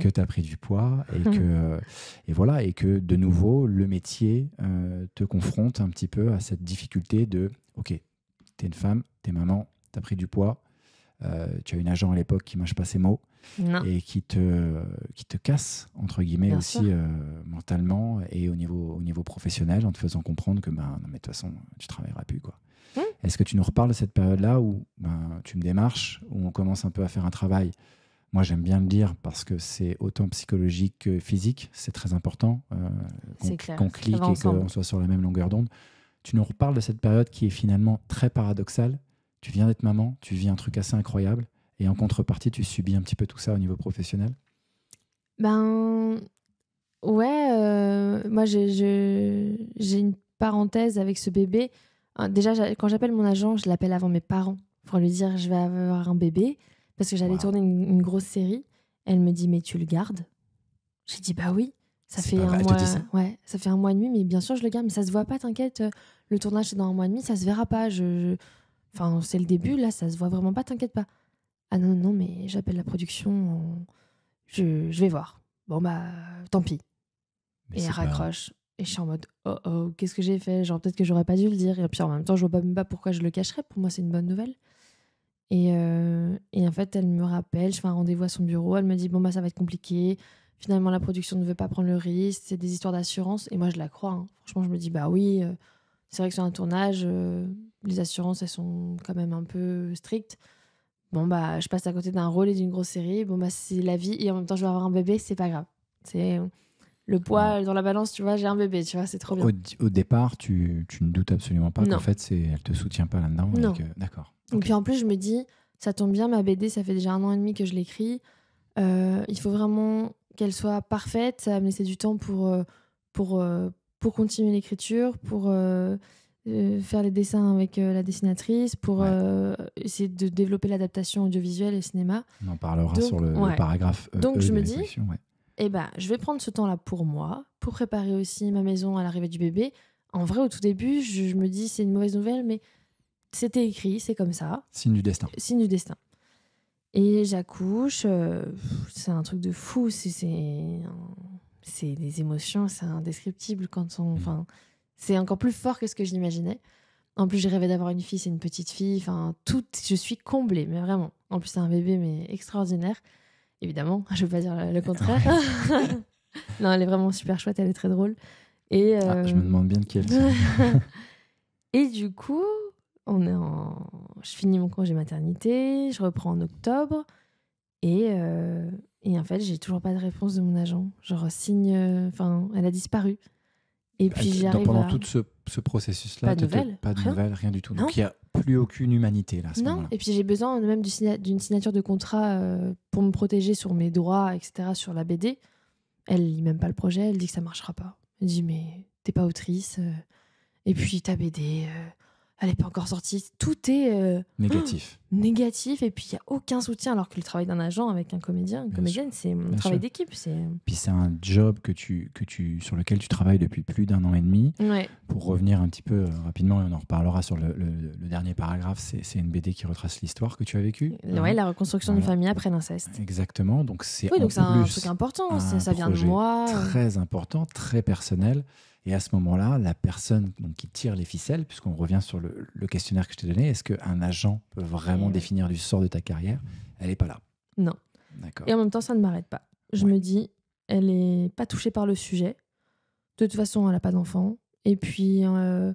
B: que tu as pris du poids et mm. que et voilà et que de nouveau le métier euh, te confronte un petit peu à cette difficulté de ok, es une femme, es maman, tu as pris du poids. Euh, tu as une agent à l'époque qui mange pas ses mots et qui te, qui te casse, entre guillemets, aussi euh, mentalement et au niveau, au niveau professionnel en te faisant comprendre que, ben, non, mais de toute façon, tu travailleras plus. quoi. Mmh. Est-ce que tu nous reparles de cette période-là où ben, tu me démarches, où on commence un peu à faire un travail moi, j'aime bien le dire parce que c'est autant psychologique que physique. C'est très important euh, qu'on clique et qu'on soit sur la même longueur d'onde. Tu nous reparles de cette période qui est finalement très paradoxale. Tu viens d'être maman, tu vis un truc assez incroyable. Et en contrepartie, tu subis un petit peu tout ça au niveau professionnel
A: Ben ouais, euh, moi j'ai une parenthèse avec ce bébé. Euh, déjà, quand j'appelle mon agent, je l'appelle avant mes parents pour lui dire je vais avoir un bébé parce que j'allais tourner une, grosse série. Elle me dit mais tu le gardes J'ai dit bah oui. Ça fait, un mois, ouais, ça fait un mois et demi, mais bien sûr, je le garde. Mais ça se voit pas, t'inquiète. Euh, le tournage, c'est dans un mois et demi, ça se verra pas. Enfin, c'est le début, là, ça se voit vraiment pas, t'inquiète pas. Ah non, non, mais j'appelle la production, je, je, vais voir. Bon, bah, tant pis. et elle raccroche. Et je suis en mode, oh oh, qu'est-ce que j'ai fait Genre, peut-être que j'aurais pas dû le dire. Et puis en même temps, je vois même pas pourquoi je le cacherais. Pour moi, c'est une bonne nouvelle. Et, euh, et, en fait, elle me rappelle, je fais un rendez-vous à son bureau. Elle me dit, bon, bah, ça va être compliqué. Finalement, la production ne veut pas prendre le risque. C'est des histoires d'assurance. Et moi, je la crois. Hein. Franchement, je me dis, bah oui, euh, c'est vrai que sur un tournage, euh, les assurances, elles sont quand même un peu strictes bon bah je passe à côté d'un rôle et d'une grosse série, bon bah c'est la vie et en même temps je vais avoir un bébé, c'est pas grave. C'est le poids dans la balance, tu vois, j'ai un bébé, tu vois, c'est trop bien.
B: Au, départ, tu, ne doutes absolument pas qu'en fait, c'est, elle te soutient pas là-dedans. Non. d'accord.
A: Et puis en plus, je me dis, ça tombe bien, ma BD, ça fait déjà un an et demi que je l'écris. Euh, il faut vraiment qu'elle soit parfaite, ça va me laisser du temps pour, euh, pour, euh, pour continuer l'écriture, pour... Euh, faire les dessins avec euh, la dessinatrice pour euh, essayer de développer l'adaptation audiovisuelle et cinéma. On en parlera sur le, paragraphe. Euh, Donc e je me dis, eh ben, je vais prendre ce temps-là pour moi, pour préparer aussi ma maison à l'arrivée du bébé. En vrai, au tout début, je, me dis c'est une mauvaise nouvelle, mais c'était écrit, c'est comme ça. Signe du destin. Signe du destin. Et j'accouche, c'est un truc de fou, c'est des émotions, c'est indescriptible quand on. Mm. C'est encore plus fort que ce que j'imaginais. En plus, j'ai rêvé d'avoir une fille, c'est une petite fille. Enfin, tout, je suis comblée, mais vraiment. En plus, c'est un bébé, mais extraordinaire. Évidemment, je ne veux pas dire le contraire. non, elle est vraiment super chouette, elle est très drôle. Et ah, je me euh, demande bien de qui elle est. Et du coup, on est je finis mon congé maternité, je reprends en octobre. Euh, et, en fait, j'ai toujours pas de réponse de mon agent. Genre, signe. Euh, enfin, elle a disparu. Et puis j'arrive Pendant euh, tout
B: ce, ce processus-là, pas de nouvelles, pas de rien. Nouvelles, rien du tout. Donc il n'y a plus aucune humanité là. non,
A: et puis j'ai besoin même d'une signature de contrat euh, pour me protéger sur mes droits, etc., sur la BD. Elle lit même pas le projet, elle dit que ça marchera pas. Elle dit mais t'es pas autrice, euh, et puis ta BD, elle n'est pas encore sortie. Tout est euh, négatif. négatif, et puis il n'y a aucun soutien, alors que le travail d'un agent avec un comédien, une comédienne, c'est un travail d'équipe. Euh.
B: Puis c'est un job que tu, que tu, sur lequel tu travailles depuis plus d'un an et demi. Ouais. Pour revenir un petit peu euh, rapidement, et on en reparlera sur le, dernier paragraphe, c'est une BD qui retrace l'histoire que tu as vécue. Oui, hein la reconstruction d'une famille
A: après l'inceste.
B: Exactement, donc c'est oui, donc un truc important, ça vient de moi. Très important, très personnel. Et à ce moment-là, la personne qui tire les ficelles, puisqu'on revient sur le, questionnaire que je t'ai donné, est-ce qu'un agent peut vraiment mm. définir du sort de ta carrière Elle n'est pas là.
A: Non. Et en même temps, ça ne m'arrête pas. Je me dis, elle n'est pas touchée par le sujet. De toute façon, elle n'a pas d'enfant. Et puis, euh,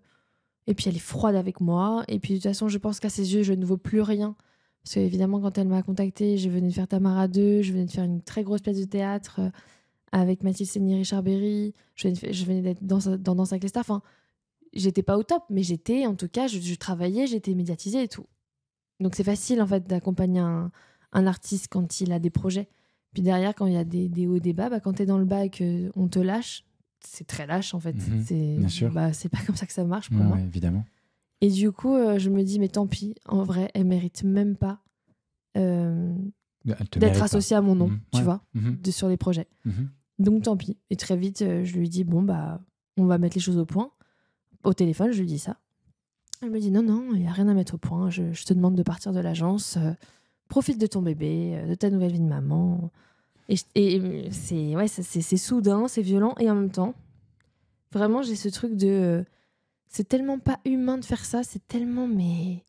A: et puis, elle est froide avec moi. Et puis, de toute façon, je pense qu'à ses yeux, je ne vaux plus rien. Parce qu'évidemment, quand elle m'a contactée, je venais de faire Tamara 2, je venais de faire une très grosse pièce de théâtre avec Mathilde Sénier, Richard Berry. Je, je venais d'être dans, dans Danse avec les stars. Enfin, j'étais pas au top, mais j'étais, en tout cas, je, travaillais, j'étais médiatisée et tout. Donc c'est facile, en fait, d'accompagner un, artiste quand il a des projets. Puis derrière, quand il y a des, hauts et des bas, bah, quand t'es dans le bas et qu'on te lâche, c'est très lâche, en fait. Mhm. c'est, bah, c'est pas comme ça que ça marche pour moi. évidemment. Et du coup, euh, je me dis, mais tant pis, en vrai, elle mérite même pas euh, d'être associée à mon nom, mhm. tu vois, mhm. de, sur les projets. Donc tant pis. Et très vite, euh, je lui dis, bon, bah, on va mettre les choses au point. Au téléphone, je lui dis ça. Elle me dit, non, non, il n'y a rien à mettre au point. Je, te demande de partir de l'agence. Euh, profite de ton bébé, euh, de ta nouvelle vie de maman. Et, c'est ouais, c'est soudain, c'est violent. Et en même temps, vraiment, j'ai ce truc de... C'est tellement pas humain de faire ça. C'est tellement... Mais...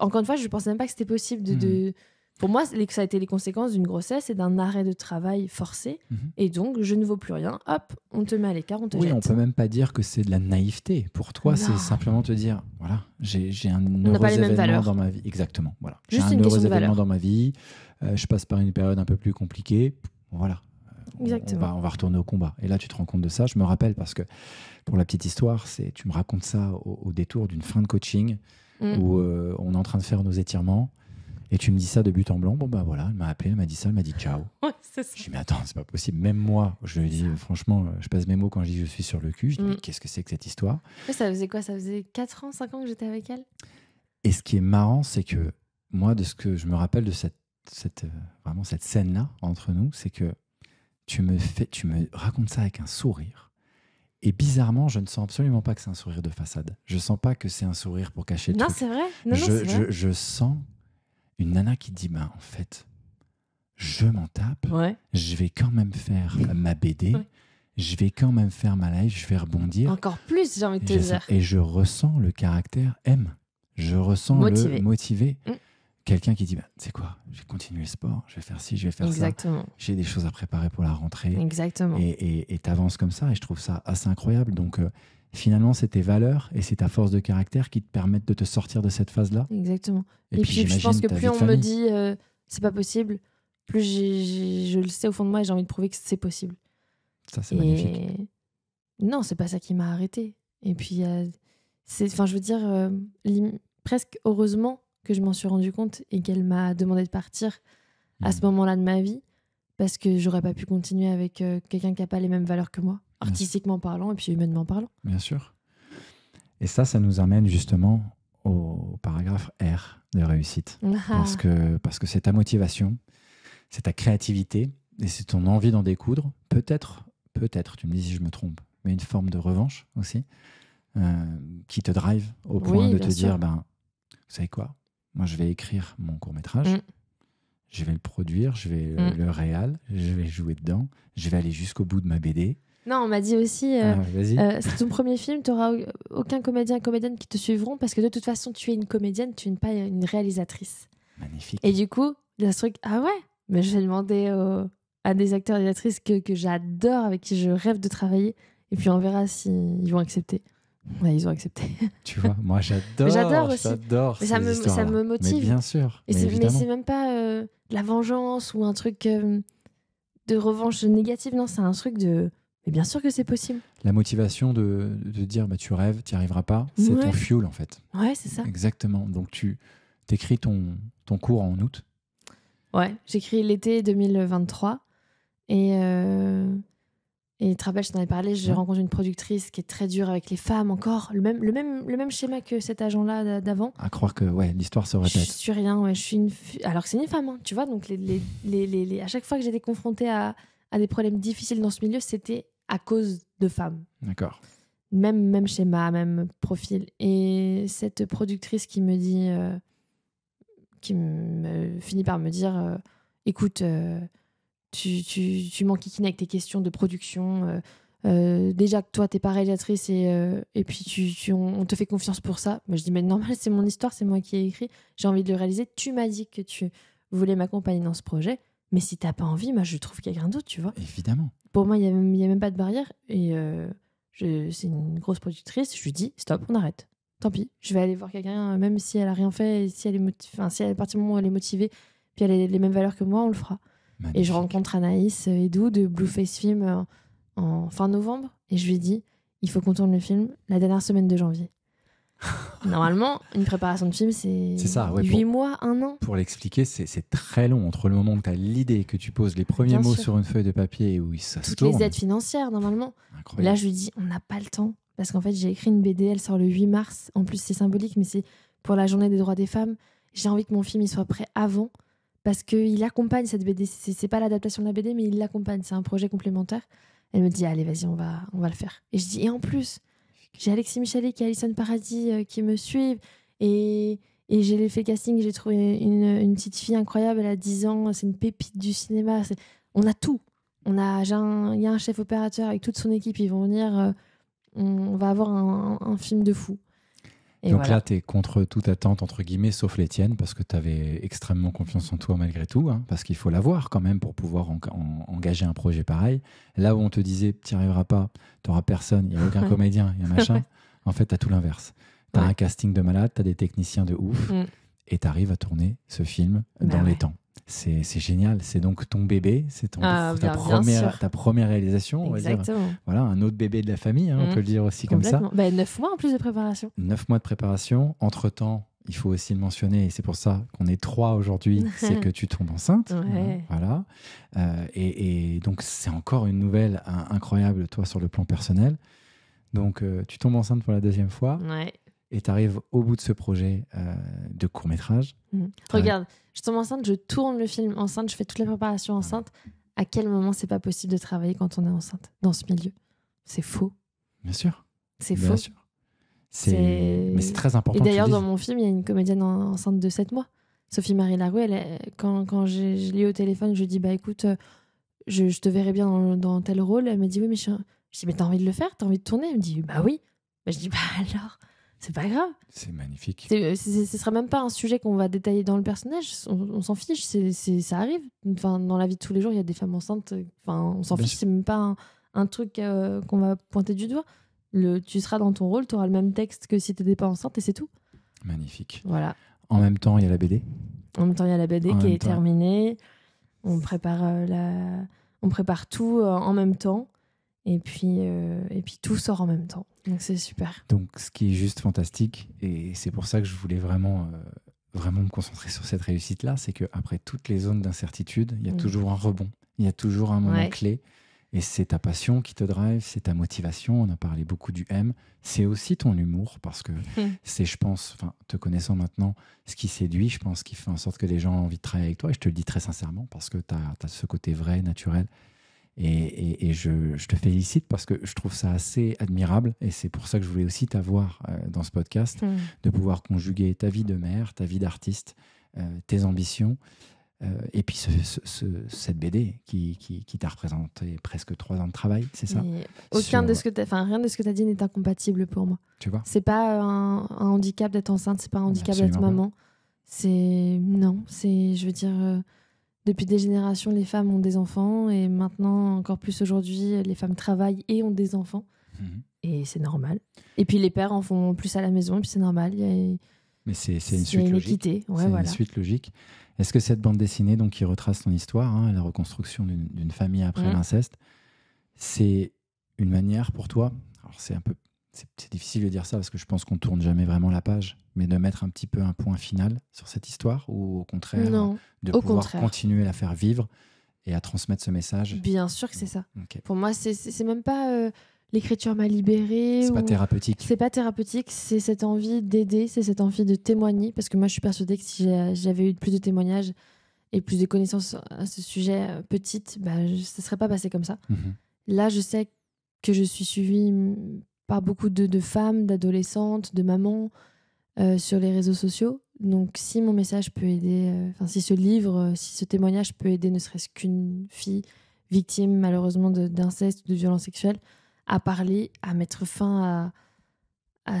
A: encore une fois, je ne pensais même pas que c'était possible de... Mmh. de pour moi, ça a été les conséquences d'une grossesse et d'un arrêt de travail forcé. Mhm. Et donc, je ne vaux plus rien. Hop, on te met à l'écart, on te Oui, on ne peut
B: même pas dire que c'est de la naïveté. Pour toi, c'est simplement te dire, voilà, j'ai un heureux événement dans ma vie. Exactement, voilà. J'ai un heureux événement dans ma vie. Euh, je passe par une période un peu plus compliquée. Voilà, euh, Exactement. On va, retourner au combat. Et là, tu te rends compte de ça. Je me rappelle parce que, pour la petite histoire, c'est tu me racontes ça au, détour d'une fin de coaching mm. où euh, on est en train de faire nos étirements. Et tu me dis ça de but en blanc. Bon, bah voilà, elle m'a appelé, elle m'a dit ça, elle m'a dit ciao. Ouais, c'est Je dis, mais attends, c'est pas possible. Même moi, je lui dis, franchement, euh, je passe mes mots quand je dis je suis sur le cul. Je dis, mais mm. qu'est-ce que c'est que cette histoire
A: Ça faisait quoi Ça faisait 4 ans, 5 ans que j'étais avec elle
B: Et ce qui est marrant, c'est que moi, de ce que je me rappelle de cette, cette, euh, vraiment cette scène-là entre nous, c'est que tu me, fais, tu me racontes ça avec un sourire. Et bizarrement, je ne sens absolument pas que c'est un sourire de façade. Je ne sens pas que c'est un sourire pour cacher le non, Non, c'est
A: vrai. Non, non,
B: je, sens une nana qui dit bah en fait je m'en tape, je vais quand même faire ma BD, je vais quand même faire ma live, je vais rebondir. Encore
A: plus, j'ai envie de te dire. Et
B: je ressens le caractère M. Je ressens le motivé. Mm. Quelqu'un qui dit, bah, c'est quoi, je vais continuer le sport, je vais faire ci, je vais faire Exactement. ça. J'ai des choses à préparer pour la rentrée. Exactement. Et tu avances comme ça, et je trouve ça assez incroyable. Donc, euh, finalement, c'est tes valeurs et c'est ta force de caractère qui te permettent de te sortir de cette phase-là.
A: Exactement. Et, puis, je pense que plus on me dit euh, c'est pas possible, plus je le sais au fond de moi et j'ai envie de prouver que c'est possible. Ça, c'est magnifique. Non, c'est pas ça qui m'a arrêté. Et puis, enfin, je veux dire, euh, presque heureusement que je m'en suis rendu compte et qu'elle m'a demandé de partir à ce hmm. moment-là de ma vie parce que j'aurais pas pu continuer avec euh, quelqu'un qui n'a pas les mêmes valeurs que moi artistiquement parlant et puis humainement parlant.
B: Bien sûr. Et ça, ça nous amène justement au paragraphe R de réussite. Ah. Parce que parce que c'est ta motivation, c'est ta créativité et c'est ton envie d'en découdre. Peut-être, peut-être, tu me dis si je me trompe, mais une forme de revanche aussi euh, qui te drive au point de te dire ben, vous savez quoi Moi, je vais écrire mon court métrage. Mm. Je vais le produire, je vais mm. le réal, je vais jouer dedans, je vais aller jusqu'au bout de ma BD
A: non, on m'a dit aussi, euh, ah, euh, c'est ton premier film, tu n'auras aucun comédien, comédienne qui te suivront parce que de toute façon, tu es une comédienne, tu n'es pas une réalisatrice. Magnifique. Et du coup, il y a ce truc, ah ouais, mais je vais demander à des acteurs et des actrices que, que j'adore, avec qui je rêve de travailler, et puis on verra s'ils ils vont accepter. Ouais, ils ont accepté. Tu vois, moi j'adore. j'adore aussi. J'adore. ça, me, ça me motive. Mais bien sûr. Et mais c'est même pas euh, la vengeance ou un truc de revanche négative. Non, c'est un truc de mais bien sûr que c'est possible.
B: La motivation de, de dire bah, tu rêves, tu n'y arriveras pas, c'est ton fuel en fait. Ouais, c'est ça. Exactement. Donc tu t'écris ton, ton cours en août.
A: Ouais, j'écris l'été 2023. Et, euh, et tu te rappelles, je t'en avais parlé, j'ai rencontré une productrice qui est très dure avec les femmes encore. Le même, le même, le même schéma que cet agent-là d'avant.
B: À croire que ouais, l'histoire se répète. Je
A: suis rien, ouais, je suis une. Alors que c'est une femme, hein, tu vois. Donc les, les, les, à chaque fois que j'étais confrontée à, à des problèmes difficiles dans ce milieu, c'était à cause de femmes. D'accord. Même, même schéma, même profil. Et cette productrice qui me dit, euh, qui finit par me dire, euh, écoute, euh, tu, tu, m'enquiquines avec tes questions de production. déjà que toi, t'es pas réalisatrice et, puis on, on, te fait confiance pour ça. Moi, je dis, mais normal, c'est mon histoire, c'est moi qui ai écrit, j'ai envie de le réaliser. Tu m'as dit que tu voulais m'accompagner dans ce projet. Mais si t'as pas envie, moi, je trouve qu'il a quelqu'un d'autre, tu vois. Évidemment. Pour moi, il n'y a, même pas de barrière. Et euh, c'est une grosse productrice. Je lui dis, stop, on arrête. Tant pis, je vais aller voir quelqu'un, euh, même si elle a rien fait, si elle est motivée, enfin, si elle, à partir du moment où elle est motivée, puis elle a les mêmes valeurs que moi, on le fera. Et je rencontre Anaïs Edou euh, de Blue Face Film en fin novembre, et je lui dis, il faut qu'on tourne le film la dernière semaine de janvier. Normalement, une préparation de film, c'est 8 mois, 1 an.
B: Pour l'expliquer, c'est très long. Entre le moment où tu as l'idée, que tu poses les premiers mots sur une feuille de papier et où ça Toutes se tourne. les aides
A: financières, normalement. Là, je lui dis, on n'a pas le temps. Parce qu'en fait, j'ai écrit une BD, elle sort le 8 mars. En plus, c'est symbolique, mais c'est pour la journée des droits des femmes. J'ai envie que mon film il soit prêt avant. Parce qu'il accompagne cette BD. C'est pas l'adaptation de la BD, mais il l'accompagne. C'est un projet complémentaire. Elle me dit, allez, vas-y, on va, on va le faire. Et je dis, et en plus, j'ai Alexis Michalik et Alison Paradis euh, qui me suivent. Et, et j'ai fait casting, j'ai trouvé une, petite fille incroyable, elle a 10 ans, c'est une pépite du cinéma. On a tout. On a, il y a un chef opérateur avec toute son équipe, ils vont venir. Euh, on, va avoir un, film de fou. Donc là,
B: tu es contre toute attente, entre guillemets, sauf les tiennes, parce que tu avais extrêmement confiance en toi malgré tout, hein, parce qu'il faut l'avoir quand même pour pouvoir engager un projet pareil. Là où on te disait, tu n'y arriveras pas, tu n'auras personne, il n'y a aucun comédien, il y a machin, en fait, tu as tout l'inverse. Tu as un casting de malade, tu as des techniciens de ouf, mm. et tu arrives à tourner ce film bah dans les temps c'est génial. C'est donc ton bébé, c'est ah, ta, première, réalisation. Voilà, un autre bébé de la famille, hein, on peut mhm. le dire aussi comme ça. Bah,
A: ben, 9 mois en plus de préparation.
B: Neuf mois de préparation. Entre-temps, il faut aussi le mentionner, et c'est pour ça qu'on est trois aujourd'hui, c'est que tu tombes enceinte. Hein, voilà. Euh, et, donc, c'est encore une nouvelle hein, incroyable, toi, sur le plan personnel. Donc, euh, tu tombes enceinte pour la deuxième fois. Ouais et tu arrives au bout de ce projet euh, de court métrage.
A: Mhm. Regarde, je tombe enceinte, je tourne le film enceinte, je fais toutes les préparations enceinte. À quel moment c'est pas possible de travailler quand on est enceinte dans ce milieu C'est faux. Bien sûr. C'est faux. Mais c'est très important. Et d'ailleurs, dans mon film, il y a une comédienne enceinte de 7 mois. Sophie-Marie Larue, elle quand, quand je, lui au téléphone, je lui dis Bah écoute, euh, je, te verrai bien dans... tel rôle. Elle m'a dit Oui, mais je, je dis Mais t'as envie de le faire T'as envie de tourner Elle me dit Bah oui. Bah, je dis Bah alors c'est pas grave. C'est magnifique. Euh, c'est, ce sera même pas un sujet qu'on va détailler dans le personnage. On, s'en fiche, c'est, ça arrive. Enfin, dans la vie de tous les jours, il y a des femmes enceintes. Euh, enfin, on s'en fiche, c'est même pas un, truc euh, qu'on va pointer du doigt. Le, tu seras dans ton rôle, tu auras le même texte que si tu n'étais pas enceinte et c'est tout. Magnifique. Voilà.
B: En même temps, il y a la BD.
A: En même temps, il y a la BD qui est terminée. On prépare, la... on prépare tout en même temps. Et puis, et puis tout sort en même temps. Donc c'est super.
B: Donc ce qui est juste fantastique, et c'est pour ça que je voulais vraiment, euh, vraiment me concentrer sur cette réussite-là, c'est qu'après toutes les zones d'incertitude, il y a mm. toujours un rebond, il y a toujours un moment clé. Et c'est ta passion qui te drive, c'est ta motivation. On a parlé beaucoup du M. C'est aussi ton humour parce que c'est, je pense, enfin, te connaissant maintenant, ce qui séduit, je pense, qui fait en sorte que les gens ont envie de travailler avec toi. Et je te le dis très sincèrement parce que tu as, ce côté vrai, naturel. Et, et, je, je, te félicite parce que je trouve ça assez admirable. Et c'est pour ça que je voulais aussi t'avoir euh, dans ce podcast, hmm. de pouvoir conjuguer ta vie de mère, ta vie d'artiste, euh, tes ambitions. Euh, et puis ce, cette BD qui, qui, qui t'a représenté presque trois ans de travail, c'est ça aucun de ce
A: que Rien de ce que tu as dit n'est incompatible pour moi. Tu vois C'est pas un, un handicap d'être enceinte, c'est pas un handicap d'être maman. C'est. Non, c'est. Je veux dire. Depuis des générations, les femmes ont des enfants et maintenant, encore plus aujourd'hui, les femmes travaillent et ont des enfants. Mhm. Et c'est normal. Et puis les pères en font plus à la maison et puis c'est normal.
B: Mais c'est une suite logique. c'est une suite logique. Est-ce que cette bande dessinée, donc, qui retrace ton histoire, hein, la reconstruction d'une famille après l'inceste, c'est une manière pour toi, alors c'est un peu c'est difficile de dire ça parce que je pense qu'on tourne jamais vraiment la page, mais de mettre un petit peu un point final sur cette histoire ou au contraire de pouvoir continuer à la faire vivre et à transmettre ce message.
A: Bien sûr que c'est ça. Pour moi, c'est même pas euh, l'écriture m'a libérée. C'est n'est pas thérapeutique. C'est pas thérapeutique, c'est cette envie d'aider, c'est cette envie de témoigner parce que moi, je suis persuadée que si j'avais eu plus de témoignages et plus de connaissances à ce sujet euh, petite, bah, ne serait pas passé comme ça. Mmh Là, je sais que je suis suivie par beaucoup de, femmes, d'adolescentes, de mamans euh, sur les réseaux sociaux. Donc si mon message peut aider, euh, enfin si ce livre, euh, si ce témoignage peut aider ne serait-ce qu'une fille victime malheureusement d'inceste, ou de violence sexuelle, à parler, à mettre fin à, à,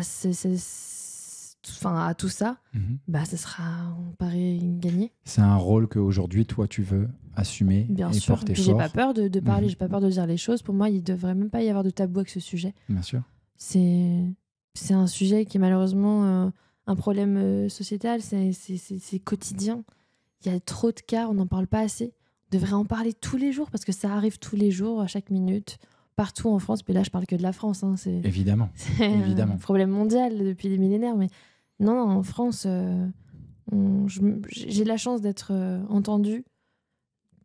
A: à tout ça, mhm. bah, ça sera, on paraît, gagné.
B: C'est un rôle qu'aujourd'hui, toi, tu veux assumer Bien sûr. J'ai pas peur de, parler, mhm. j'ai
A: pas peur de dire les choses. Pour moi, il devrait même pas y avoir de tabou avec ce sujet. Bien sûr c'est c'est un sujet qui est malheureusement euh, un problème euh, sociétal, c'est quotidien. Il y a trop de cas, on n'en parle pas assez. On devrait en parler tous les jours parce que ça arrive tous les jours, à chaque minute, partout en France. Mais là, je parle que de la France. Hein, c'est évidemment, évidemment. Un problème mondial depuis des millénaires. Mais non, en France, euh, j'ai la chance d'être entendue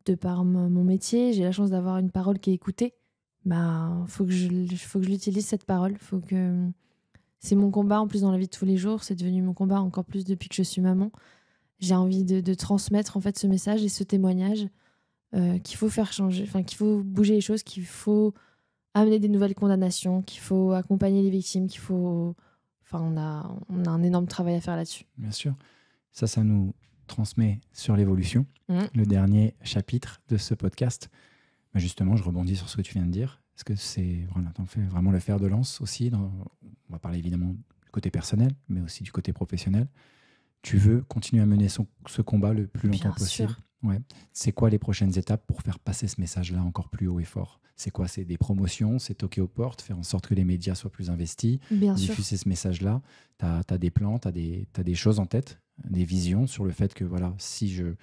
A: de par mon métier. J'ai la chance d'avoir une parole qui est écoutée bah faut que je faut que je l'utilise cette parole, faut que c'est mon combat en plus dans la vie de tous les jours, c'est devenu mon combat encore plus depuis que je suis maman. J'ai envie de, de, transmettre en fait ce message et ce témoignage euh, qu'il faut faire changer, enfin qu'il faut bouger les choses, qu'il faut amener des nouvelles condamnations, qu'il faut accompagner les victimes, qu'il faut, enfin on a on a un énorme travail à faire là-dessus.
B: Bien sûr, ça ça nous transmet sur l'évolution, mmh. le dernier chapitre de ce podcast justement, je rebondis sur ce que tu viens de dire. Est-ce que c'est vraiment le fer de lance aussi On va parler évidemment du côté personnel, mais aussi du côté professionnel. Tu veux continuer à mener ce combat le plus longtemps possible. Ouais. C'est quoi les prochaines étapes pour faire passer ce message-là encore plus haut et fort C'est quoi C'est des promotions, c'est toquer aux portes, faire en sorte que les médias soient plus investis, diffuser ce message-là. Tu as, des plans, tu as, des choses en tête, des visions sur le fait que voilà, si je,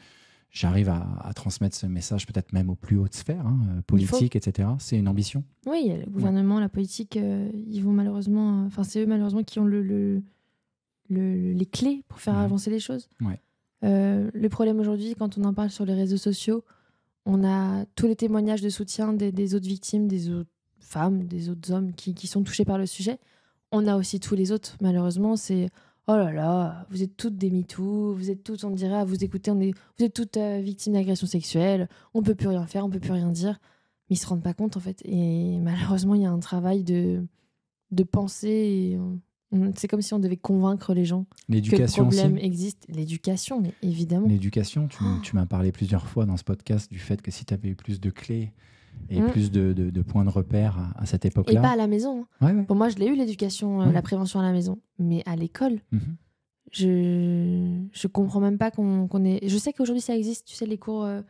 B: j'arrive à, transmettre ce message peut-être même aux plus hautes sphères, hein, euh, politiques, etc. C'est une ambition.
A: Oui, le gouvernement, la politique, euh, ils vont malheureusement, enfin c'est eux malheureusement qui ont le, le, les clés pour faire avancer les choses. Euh, le problème aujourd'hui, quand on en parle sur les réseaux sociaux, on a tous les témoignages de soutien des, des autres victimes, des autres femmes, des autres hommes qui, qui, sont touchés par le sujet. On a aussi tous les autres, malheureusement. C'est oh là là, vous êtes toutes des me-too, vous êtes toutes, on dirait, vous écoutez, on est, vous êtes toutes euh, victimes d'agressions sexuelles, on peut plus rien faire, on peut plus rien dire. Mais ils se rendent pas compte en fait. Et malheureusement, il y a un travail de, de pensée. C'est comme si on devait convaincre les gens L'éducation que le problème existe. L'éducation, évidemment.
B: L'éducation, tu, oh. tu m'as parlé plusieurs fois dans ce podcast du fait que si tu avais eu plus de clés et mm. plus de, de, points de repère à, cette époque-là. Et pas à la
A: maison. Hein. Pour moi, je l'ai eu l'éducation, euh, la prévention à la maison, mais à l'école. Mhm. Je je comprends même pas qu'on Ait... Je sais qu'aujourd'hui ça existe, tu sais les cours euh,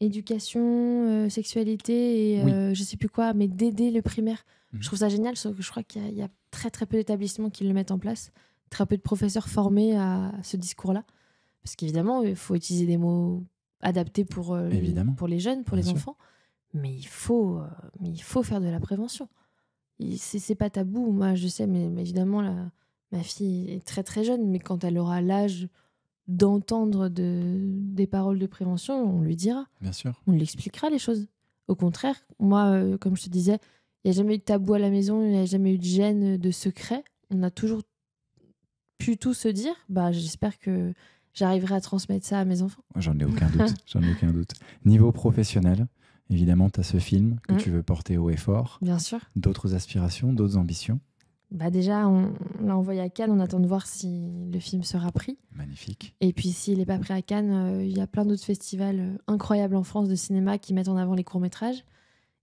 A: éducation, euh, sexualité et je sais plus quoi, mais d'aider le primaire. Mhm. Je trouve ça génial, sauf que je crois qu'il y, a très très peu d'établissements qui le mettent en place, très peu de professeurs formés à ce discours-là, parce qu'évidemment il faut utiliser des mots adaptés pour pour les jeunes, pour les enfants mais il faut, euh, mais il faut faire de la prévention. C'est pas tabou, moi je sais, mais, évidemment, la, ma fille est très très jeune, mais quand elle aura l'âge d'entendre de, des paroles de prévention, on lui dira. Bien sûr. On lui expliquera les choses. Au contraire, moi, euh, comme je te disais, il n'y a jamais eu de tabou à la maison, il n'y a jamais eu de gêne, de secret. On a toujours pu tout se dire. Bah, j'espère que j'arriverai à transmettre ça à mes enfants. J'en ai aucun doute.
B: J'en ai aucun doute. Niveau professionnel, Évidemment, tu as ce film que mm. tu veux porter haut et fort. Bien sûr. D'autres aspirations, d'autres ambitions
A: bah déjà, on l'a envoyé à Cannes, on attend de voir si le film sera pris.
B: Magnifique.
A: Et puis s'il n'est pas pris à Cannes, euh, il y a plein d'autres festivals euh, incroyables en France de cinéma qui mettent en avant les courts-métrages.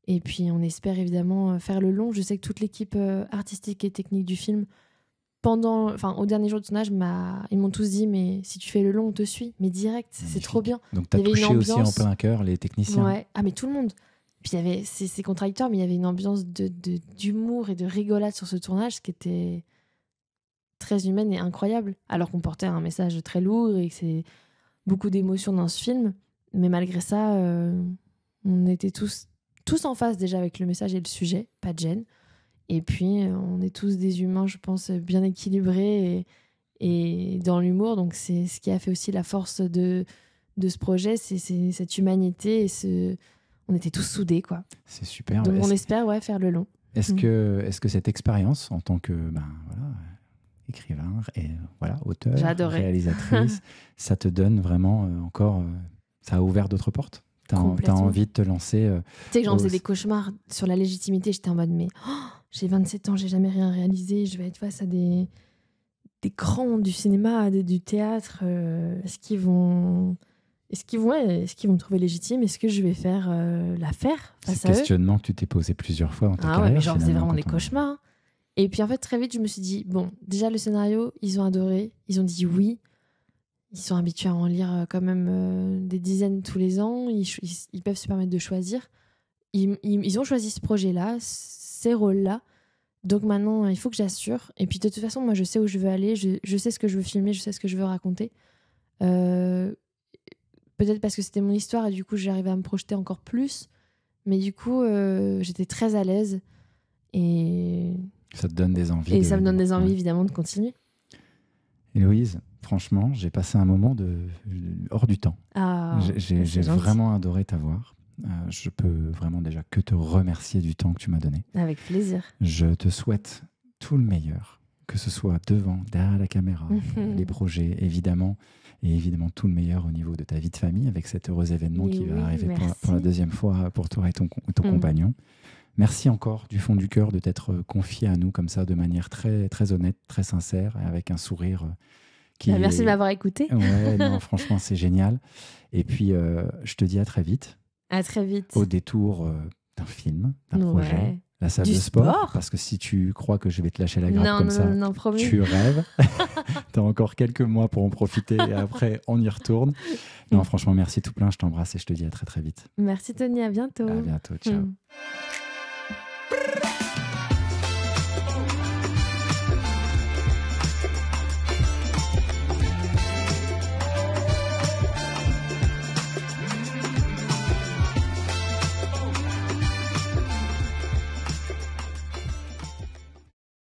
A: Et puis on espère évidemment euh, faire le long. Je sais que toute l'équipe artistique et technique du film pendant, enfin, au dernier jour du tournage, ils m'ont tous dit mais si tu fais le long, on te suit, mais direct, c'est trop bien. Donc t'as touché aussi en plein cœur les techniciens. Ah mais tout le monde. Puis il y avait, c'est contradictoire, mais il y avait une ambiance de d'humour et de rigolade sur ce tournage, ce qui était très humaine et incroyable, alors qu'on portait un message très lourd et que c'est beaucoup d'émotions dans ce film. Mais malgré ça, euh, on était tous tous en face déjà avec le message et le sujet, pas de gêne. Et puis, on est tous des humains, je pense, bien équilibrés et, dans l'humour. Donc, c'est ce qui a fait aussi la force de, de ce projet, c'est cette humanité et ce... On était tous soudés, quoi.
B: C'est super. Donc, on
A: espère ouais, faire le long. Est-ce mm.
B: que, est -ce que cette expérience, en tant que ben, écrivain, et, voilà, auteur, réalisatrice, ça te donne vraiment euh, encore... Euh, ça a ouvert d'autres portes T'as envie de te lancer. Euh, tu sais que j'en faisais des
A: cauchemars sur la légitimité. J'étais en mode, mais oh, j'ai 27 ans, j'ai jamais rien réalisé, je vais être face à des, des grands du cinéma, du théâtre. Euh, est-ce qu'ils vont. Est-ce qu'ils vont, est-ce qu'ils vont me trouver légitime Est-ce que je vais faire euh, l'affaire face Ce questionnement
B: que tu t'es posé plusieurs fois en ta ah Ouais, mais genre, c'est vraiment des cauchemars.
A: Hein. Et puis en fait, très vite, je me suis dit, bon, déjà le scénario, ils ont adoré, ils ont dit oui. Ils sont habitués à en lire euh, quand même des dizaines tous les ans. Ils, ils, peuvent se permettre de choisir. Ils, ils ont choisi ce projet-là ces rôles-là. Donc maintenant, il faut que j'assure. Et puis de toute façon, moi, je sais où je veux aller, je, sais ce que je veux filmer, je sais ce que je veux raconter. Euh, peut-être parce que c'était mon histoire et du coup, j'arrivais à me projeter encore plus. Mais du coup, euh, j'étais très à l'aise. Et.
B: Ça te donne des envies. Et ça me donne des envies,
A: évidemment, de continuer.
B: Héloïse, franchement, j'ai passé un moment de... hors du temps.
A: Ah, j'ai bah, vraiment
B: adoré t'avoir. Euh, je peux vraiment déjà que te remercier du temps que tu m'as donné. Avec plaisir. Je te souhaite tout le meilleur, que ce soit devant, derrière la caméra, euh, les projets, évidemment, et évidemment tout le meilleur au niveau de ta vie de famille avec cet heureux événement qui va arriver pour, la deuxième fois pour toi et ton, ton mm. compagnon. Merci encore du fond du cœur de t'être euh, confié à nous comme ça de manière très, très honnête, très sincère et avec un sourire.
A: Qui bah, merci de m'avoir écouté.
B: franchement, c'est génial. Et puis, je te dis à très vite.
A: À très vite. Au
B: détour euh, d'un film, d'un projet. La salle de sport, Parce que si tu crois que je vais te lâcher la grappe comme ça, tu rêves. tu as encore quelques mois pour en profiter et après, on y retourne. Non, franchement, merci tout plein. Je t'embrasse et je te dis à très très vite.
A: Merci Tony, à bientôt. À bientôt, ciao. Hmm.